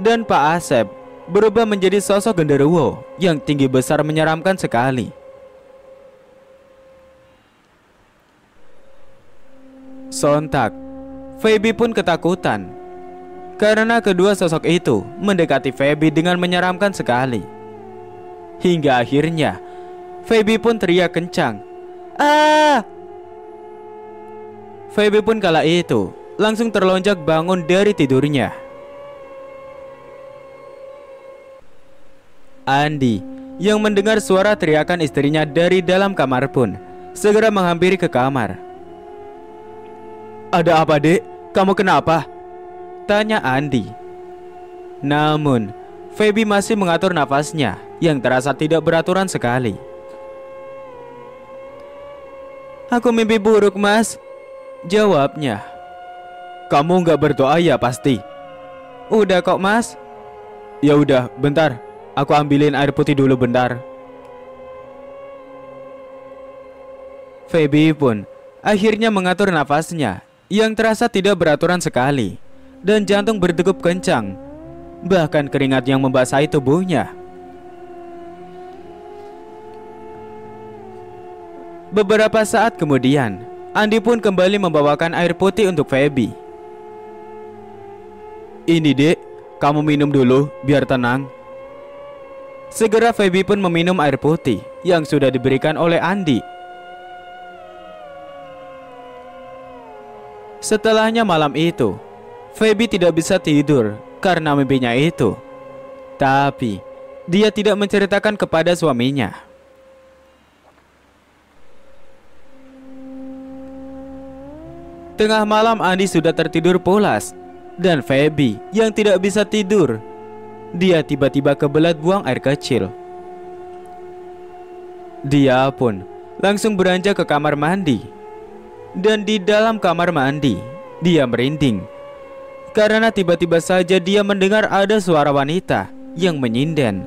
Dan Pak Asep berubah menjadi sosok genderuwo yang tinggi besar menyeramkan sekali. Sontak, Feby pun ketakutan karena kedua sosok itu mendekati Feby dengan menyeramkan sekali. Hingga akhirnya, Feby pun teriak kencang. Ah! Feby pun kala itu langsung terlonjak bangun dari tidurnya. Andi yang mendengar suara teriakan istrinya dari dalam kamar pun segera menghampiri ke kamar. "Ada apa, Dek? Kamu kenapa?" Tanya Andi. Namun, Feby masih mengatur nafasnya yang terasa tidak beraturan sekali. Aku mimpi buruk, Mas. Jawabnya. Kamu gak berdoa ya pasti? Udah kok, Mas. Ya udah, bentar. Aku ambilin air putih dulu bentar. Feby pun akhirnya mengatur nafasnya yang terasa tidak beraturan sekali dan jantung berdegup kencang, bahkan keringat yang membasahi tubuhnya. Beberapa saat kemudian, Andi pun kembali membawakan air putih untuk Feby. Ini dek, kamu minum dulu biar tenang. Segera Feby pun meminum air putih yang sudah diberikan oleh Andi. Setelahnya malam itu, Feby tidak bisa tidur karena mimpinya itu. Tapi, dia tidak menceritakan kepada suaminya. Tengah malam Andi sudah tertidur pulas dan Feby yang tidak bisa tidur. Dia tiba-tiba kebelat buang air kecil. Dia pun langsung beranjak ke kamar mandi. Dan di dalam kamar mandi, dia merinding karena tiba-tiba saja dia mendengar ada suara wanita yang menyinden.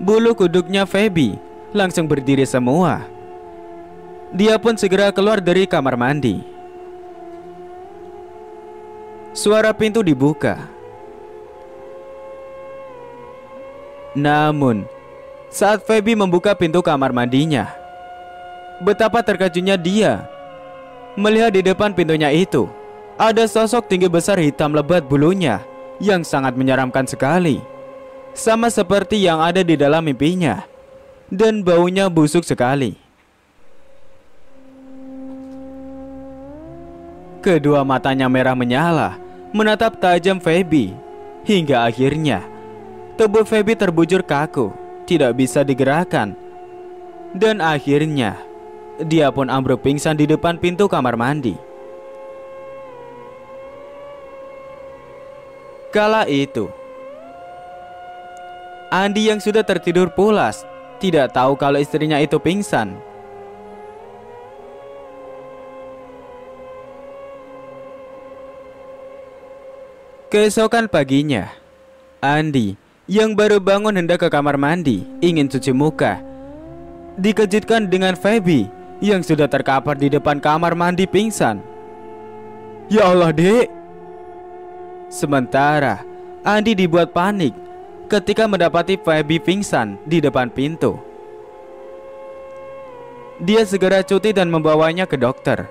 Bulu kuduknya Feby langsung berdiri semua. Dia pun segera keluar dari kamar mandi. Suara pintu dibuka. Namun, saat Feby membuka pintu kamar mandinya, betapa terkejutnya dia Melihat di depan pintunya itu, ada sosok tinggi besar hitam lebat bulunya yang sangat menyeramkan sekali. Sama seperti yang ada di dalam mimpinya. Dan baunya busuk sekali. Kedua matanya merah menyala, menatap tajam Feby. Hingga akhirnya, tubuh Feby terbujur kaku, tidak bisa digerakkan. Dan akhirnya, dia pun ambruk pingsan di depan pintu kamar mandi. Kala itu, Andi yang sudah tertidur pulas tidak tahu kalau istrinya itu pingsan. Keesokan paginya, Andi yang baru bangun hendak ke kamar mandi ingin cuci muka dikejutkan dengan Feby yang sudah terkapar di depan kamar mandi pingsan. Ya Allah, Dek. Sementara Andi dibuat panik ketika mendapati Feby pingsan di depan pintu. Dia segera cuti dan membawanya ke dokter.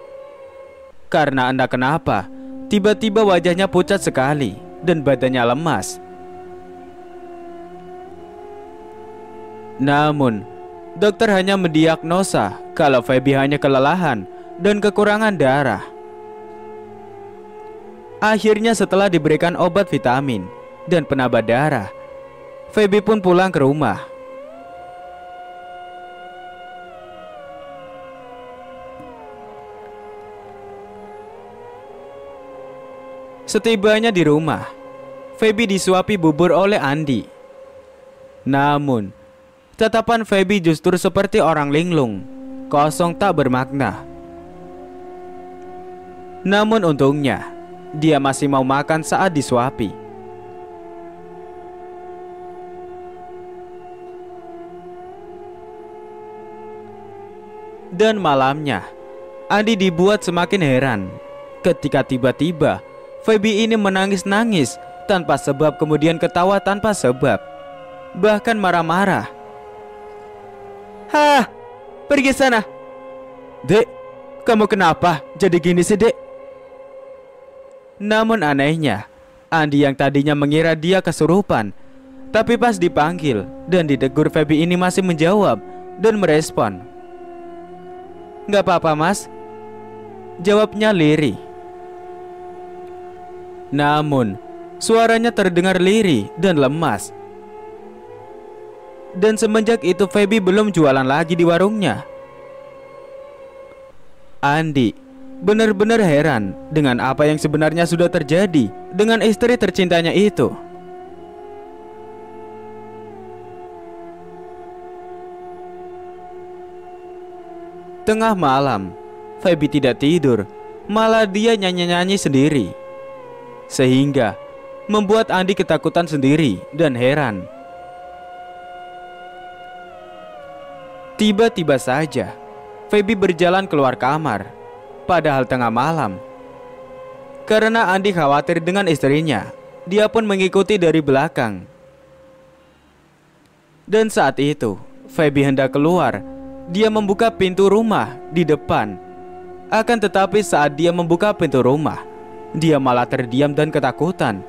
Karena Anda kenapa? Tiba-tiba wajahnya pucat sekali dan badannya lemas. Namun, dokter hanya mendiagnosa kalau Feby hanya kelelahan dan kekurangan darah. Akhirnya setelah diberikan obat vitamin dan penambah darah, Feby pun pulang ke rumah. Setibanya di rumah, Feby disuapi bubur oleh Andi. Namun, Tatapan Feby justru seperti orang linglung, kosong tak bermakna. Namun untungnya, dia masih mau makan saat disuapi. Dan malamnya, Andi dibuat semakin heran ketika tiba-tiba Feby ini menangis-nangis tanpa sebab kemudian ketawa tanpa sebab. Bahkan marah-marah Hah, pergi sana. Dek, kamu kenapa jadi gini sih, Dek? Namun anehnya, Andi yang tadinya mengira dia kesurupan, tapi pas dipanggil dan ditegur Feby ini masih menjawab dan merespon. Gak apa-apa mas, jawabnya lirih. Namun, suaranya terdengar lirih dan lemas dan semenjak itu Feby belum jualan lagi di warungnya Andi benar-benar heran dengan apa yang sebenarnya sudah terjadi dengan istri tercintanya itu Tengah malam, Feby tidak tidur, malah dia nyanyi-nyanyi sendiri. Sehingga membuat Andi ketakutan sendiri dan heran Tiba-tiba saja, Feby berjalan keluar kamar, padahal tengah malam. Karena Andi khawatir dengan istrinya, dia pun mengikuti dari belakang. Dan saat itu, Feby hendak keluar. Dia membuka pintu rumah di depan. Akan tetapi saat dia membuka pintu rumah, dia malah terdiam dan ketakutan.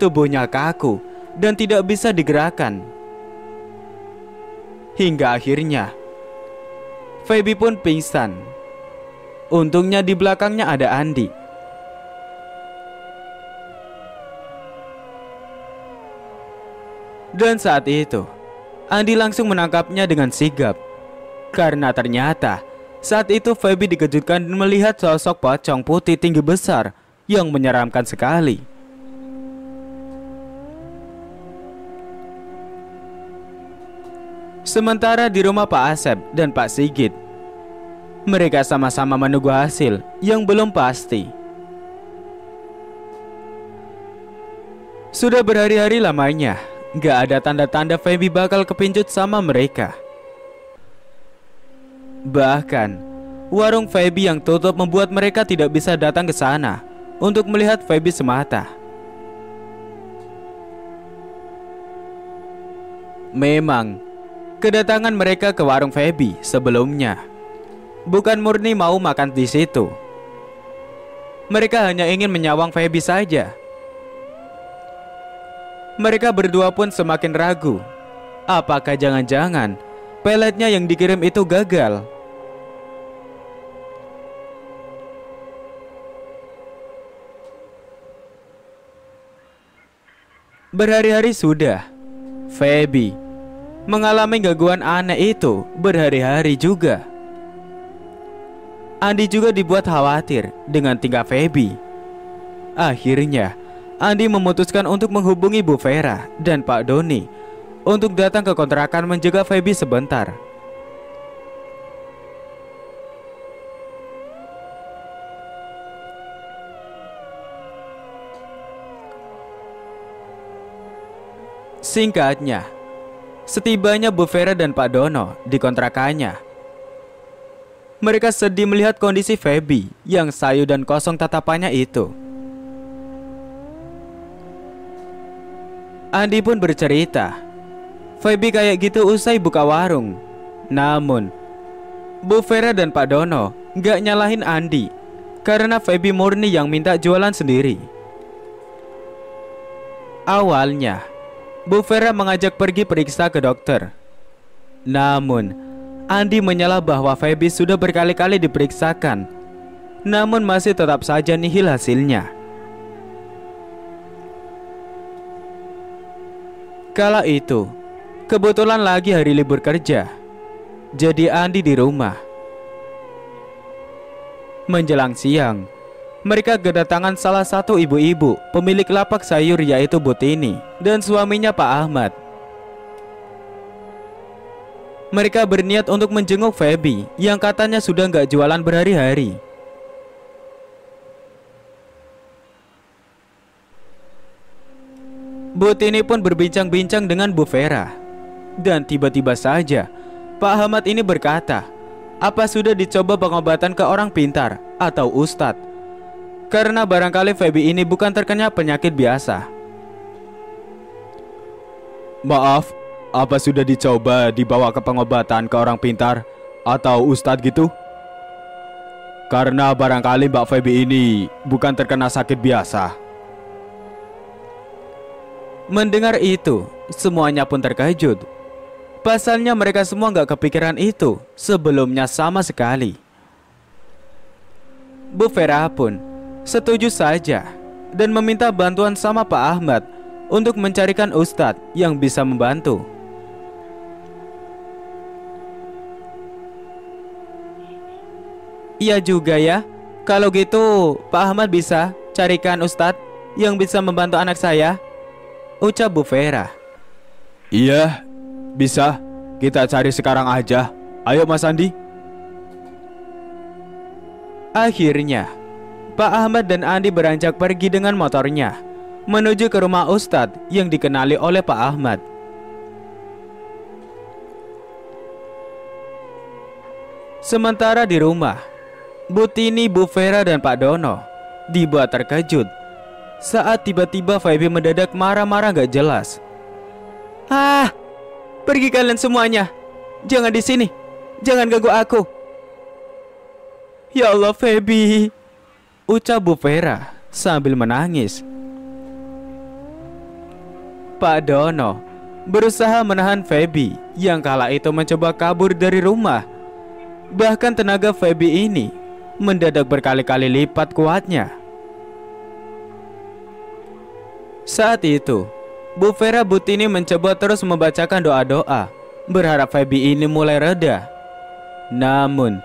Tubuhnya kaku dan tidak bisa digerakkan hingga akhirnya Feby pun pingsan. Untungnya di belakangnya ada Andi. Dan saat itu, Andi langsung menangkapnya dengan sigap. Karena ternyata, saat itu Feby dikejutkan melihat sosok pocong putih tinggi besar yang menyeramkan sekali. Sementara di rumah Pak Asep dan Pak Sigit, mereka sama-sama menunggu hasil yang belum pasti. Sudah berhari-hari lamanya, gak ada tanda-tanda Feby bakal kepincut sama mereka. Bahkan, warung Feby yang tutup membuat mereka tidak bisa datang ke sana untuk melihat Feby semata. Memang, Kedatangan mereka ke warung Feby sebelumnya bukan murni mau makan di situ. Mereka hanya ingin menyawang Feby saja. Mereka berdua pun semakin ragu. Apakah jangan-jangan peletnya yang dikirim itu gagal? Berhari-hari sudah, Feby mengalami gangguan aneh itu berhari-hari juga. Andi juga dibuat khawatir dengan tingkah Feby. Akhirnya, Andi memutuskan untuk menghubungi Bu Vera dan Pak Doni untuk datang ke kontrakan menjaga Feby sebentar. Singkatnya, Setibanya Bu Vera dan Pak Dono di kontrakannya, mereka sedih melihat kondisi Feby yang sayu dan kosong tatapannya itu. Andi pun bercerita, Feby kayak gitu usai buka warung. Namun, Bu Vera dan Pak Dono gak nyalahin Andi karena Feby murni yang minta jualan sendiri. Awalnya, Bu Vera mengajak pergi periksa ke dokter. Namun, Andi menyela bahwa Feby sudah berkali-kali diperiksakan, namun masih tetap saja nihil hasilnya. Kala itu, kebetulan lagi hari libur kerja, jadi Andi di rumah. Menjelang siang, mereka kedatangan salah satu ibu-ibu pemilik lapak sayur yaitu Butini dan suaminya Pak Ahmad. Mereka berniat untuk menjenguk Feby yang katanya sudah nggak jualan berhari-hari. Butini pun berbincang-bincang dengan Bu Vera dan tiba-tiba saja Pak Ahmad ini berkata, apa sudah dicoba pengobatan ke orang pintar atau ustadz? Karena barangkali Feby ini bukan terkena penyakit biasa. Maaf, apa sudah dicoba dibawa ke pengobatan ke orang pintar atau ustadz gitu? Karena barangkali Mbak Feby ini bukan terkena sakit biasa. Mendengar itu, semuanya pun terkejut. Pasalnya mereka semua nggak kepikiran itu sebelumnya sama sekali. Bu Vera pun setuju saja dan meminta bantuan sama Pak Ahmad untuk mencarikan ustadz yang bisa membantu. Iya juga ya, kalau gitu Pak Ahmad bisa carikan ustadz yang bisa membantu anak saya. Ucap Bu Vera. Iya, bisa. Kita cari sekarang aja. Ayo Mas Andi. Akhirnya, Pak Ahmad dan Andi beranjak pergi dengan motornya menuju ke rumah Ustadz yang dikenali oleh Pak Ahmad. Sementara di rumah, Bu Tini, Bu Vera dan Pak Dono dibuat terkejut saat tiba-tiba Feby mendadak marah-marah gak jelas. Ah, pergi kalian semuanya. Jangan di sini. Jangan ganggu aku. Ya Allah, Feby. Ucap Bu Vera sambil menangis. Pak Dono berusaha menahan Feby yang kala itu mencoba kabur dari rumah. Bahkan tenaga Feby ini mendadak berkali-kali lipat kuatnya. Saat itu, Bu Vera Butini mencoba terus membacakan doa-doa, berharap Feby ini mulai reda. Namun,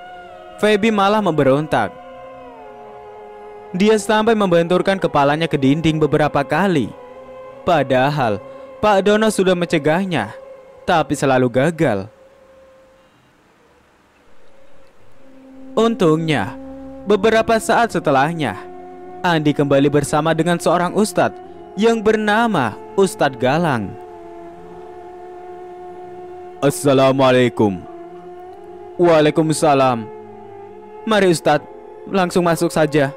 Feby malah memberontak dia sampai membenturkan kepalanya ke dinding beberapa kali. Padahal Pak Dono sudah mencegahnya, tapi selalu gagal. Untungnya, beberapa saat setelahnya, Andi kembali bersama dengan seorang ustadz yang bernama Ustadz Galang. Assalamualaikum. Waalaikumsalam. Mari Ustadz, langsung masuk saja.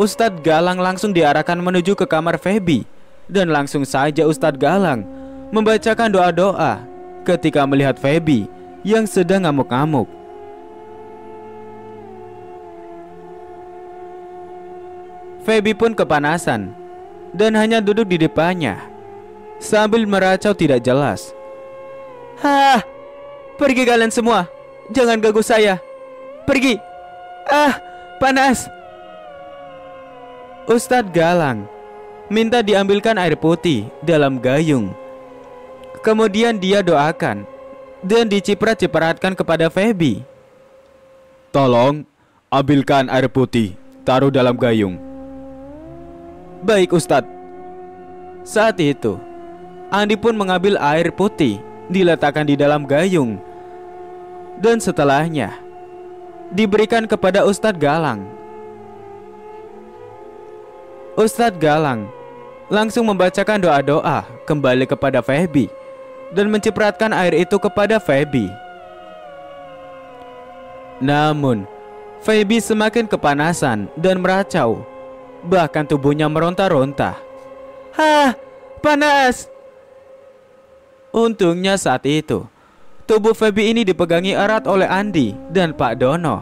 Ustadz Galang langsung diarahkan menuju ke kamar Feby Dan langsung saja Ustadz Galang membacakan doa-doa ketika melihat Feby yang sedang ngamuk-ngamuk Feby pun kepanasan dan hanya duduk di depannya sambil meracau tidak jelas. Hah, pergi kalian semua, jangan ganggu saya. Pergi. Ah, panas. Ustadz Galang minta diambilkan air putih dalam gayung. Kemudian dia doakan dan diciprat-cipratkan kepada Feby. Tolong, ambilkan air putih, taruh dalam gayung. Baik Ustadz. Saat itu, Andi pun mengambil air putih, diletakkan di dalam gayung. Dan setelahnya, diberikan kepada Ustadz Galang Ustadz Galang langsung membacakan doa-doa kembali kepada Feby dan mencipratkan air itu kepada Feby. Namun, Feby semakin kepanasan dan meracau. Bahkan tubuhnya meronta-ronta. Hah, panas! Untungnya saat itu, tubuh Feby ini dipegangi erat oleh Andi dan Pak Dono.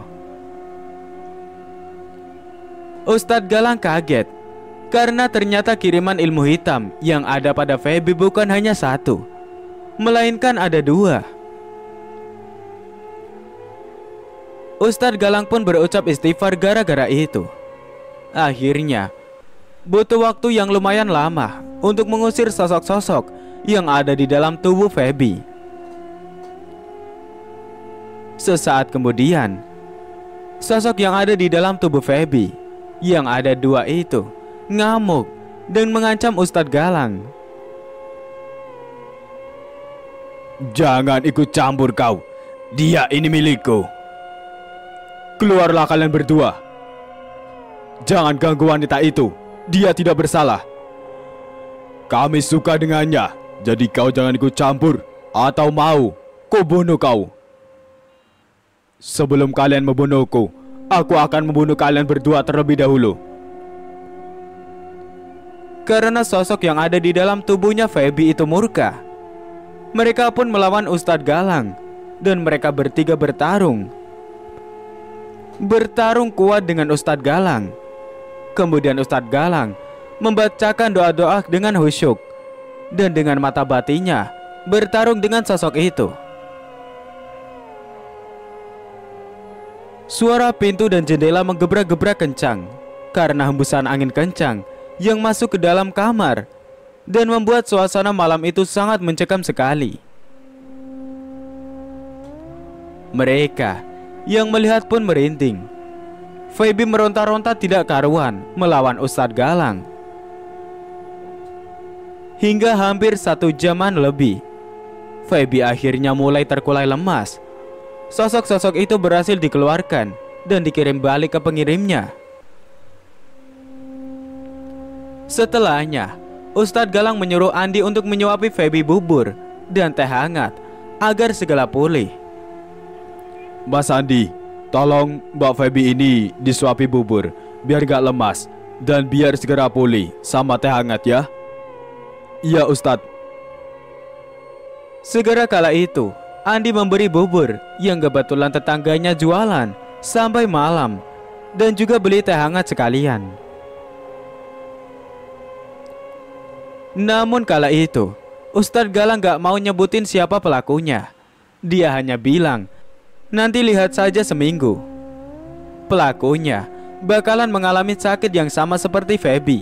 Ustadz Galang kaget karena ternyata kiriman ilmu hitam yang ada pada Feby bukan hanya satu, melainkan ada dua. Ustadz Galang pun berucap istighfar gara-gara itu. Akhirnya, butuh waktu yang lumayan lama untuk mengusir sosok-sosok yang ada di dalam tubuh Feby. Sesaat kemudian, sosok yang ada di dalam tubuh Feby, yang ada dua itu, ngamuk, dan mengancam Ustadz Galang. Jangan ikut campur kau, dia ini milikku. Keluarlah kalian berdua. Jangan ganggu wanita itu, dia tidak bersalah. Kami suka dengannya, jadi kau jangan ikut campur atau mau kubunuh bunuh kau. Sebelum kalian membunuhku, aku akan membunuh kalian berdua terlebih dahulu karena sosok yang ada di dalam tubuhnya Feby itu murka. Mereka pun melawan Ustadz Galang dan mereka bertiga bertarung. Bertarung kuat dengan Ustadz Galang. Kemudian Ustadz Galang membacakan doa-doa dengan khusyuk dan dengan mata batinya bertarung dengan sosok itu. Suara pintu dan jendela menggebrak-gebrak kencang karena hembusan angin kencang yang masuk ke dalam kamar dan membuat suasana malam itu sangat mencekam sekali. Mereka yang melihat pun merinding. Feby meronta-ronta tidak karuan melawan Ustadz Galang. Hingga hampir satu jaman lebih, Feby akhirnya mulai terkulai lemas. Sosok-sosok itu berhasil dikeluarkan dan dikirim balik ke pengirimnya. Setelahnya, Ustadz Galang menyuruh Andi untuk menyuapi Feby bubur dan teh hangat agar segala pulih. Mas Andi, tolong Mbak Feby ini disuapi bubur biar gak lemas dan biar segera pulih sama teh hangat ya. Iya Ustadz. Segera kala itu, Andi memberi bubur yang kebetulan tetangganya jualan sampai malam dan juga beli teh hangat sekalian. Namun kala itu, Ustadz Galang gak mau nyebutin siapa pelakunya. Dia hanya bilang, nanti lihat saja seminggu. Pelakunya bakalan mengalami sakit yang sama seperti Feby.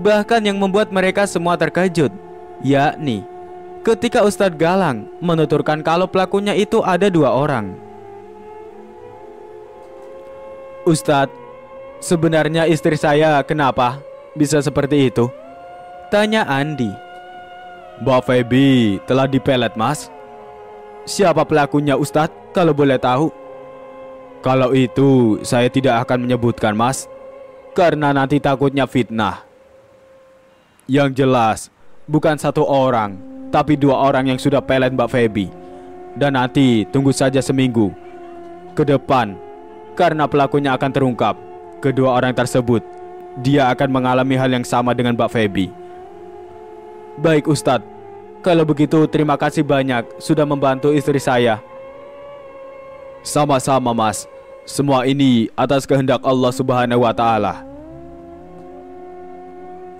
Bahkan yang membuat mereka semua terkejut, yakni ketika Ustadz Galang menuturkan kalau pelakunya itu ada dua orang. Ustadz, sebenarnya istri saya kenapa bisa seperti itu? Tanya Andi. Mbak Feby telah dipelet mas. Siapa pelakunya Ustadz kalau boleh tahu? Kalau itu saya tidak akan menyebutkan mas. Karena nanti takutnya fitnah. Yang jelas bukan satu orang tapi dua orang yang sudah pelet Mbak Feby. Dan nanti tunggu saja seminggu ke depan karena pelakunya akan terungkap. Kedua orang tersebut dia akan mengalami hal yang sama dengan Mbak Feby. Baik Ustadz, kalau begitu terima kasih banyak sudah membantu istri saya. Sama-sama mas, semua ini atas kehendak Allah subhanahu wa ta'ala.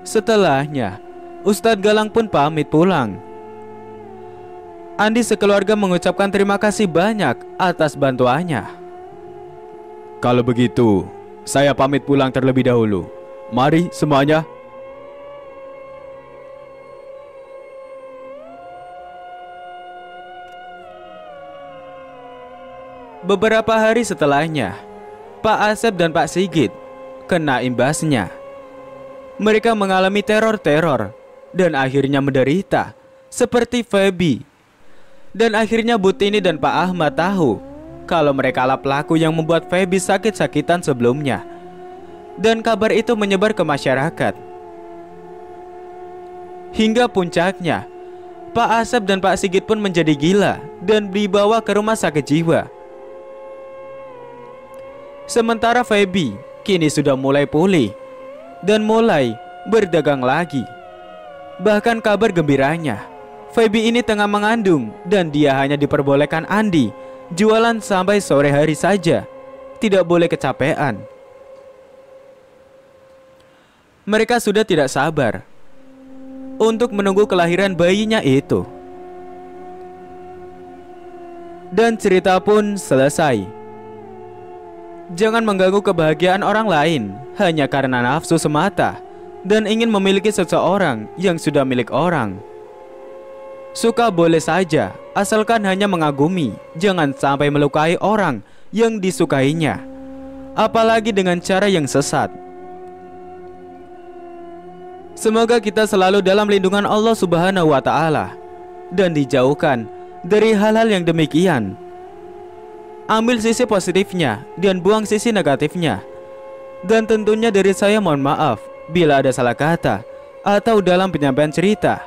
Setelahnya, Ustadz Galang pun pamit pulang. Andi sekeluarga mengucapkan terima kasih banyak atas bantuannya. Kalau begitu, saya pamit pulang terlebih dahulu. Mari semuanya Beberapa hari setelahnya, Pak Asep dan Pak Sigit kena imbasnya. Mereka mengalami teror-teror dan akhirnya menderita seperti Feby. Dan akhirnya Butini dan Pak Ahmad tahu kalau mereka lah pelaku yang membuat Feby sakit-sakitan sebelumnya. Dan kabar itu menyebar ke masyarakat. Hingga puncaknya, Pak Asep dan Pak Sigit pun menjadi gila dan dibawa ke rumah sakit jiwa Sementara Feby kini sudah mulai pulih dan mulai berdagang lagi. Bahkan kabar gembiranya, Feby ini tengah mengandung dan dia hanya diperbolehkan Andi jualan sampai sore hari saja. Tidak boleh kecapean. Mereka sudah tidak sabar untuk menunggu kelahiran bayinya itu. Dan cerita pun selesai. Jangan mengganggu kebahagiaan orang lain hanya karena nafsu semata dan ingin memiliki seseorang yang sudah milik orang. Suka boleh saja, asalkan hanya mengagumi, jangan sampai melukai orang yang disukainya. Apalagi dengan cara yang sesat. Semoga kita selalu dalam lindungan Allah Subhanahu wa taala dan dijauhkan dari hal-hal yang demikian ambil sisi positifnya dan buang sisi negatifnya. Dan tentunya dari saya mohon maaf bila ada salah kata atau dalam penyampaian cerita.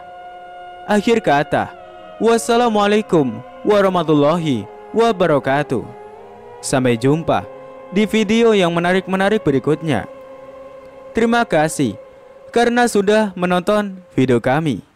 Akhir kata, wassalamualaikum warahmatullahi wabarakatuh. Sampai jumpa di video yang menarik-menarik berikutnya. Terima kasih karena sudah menonton video kami.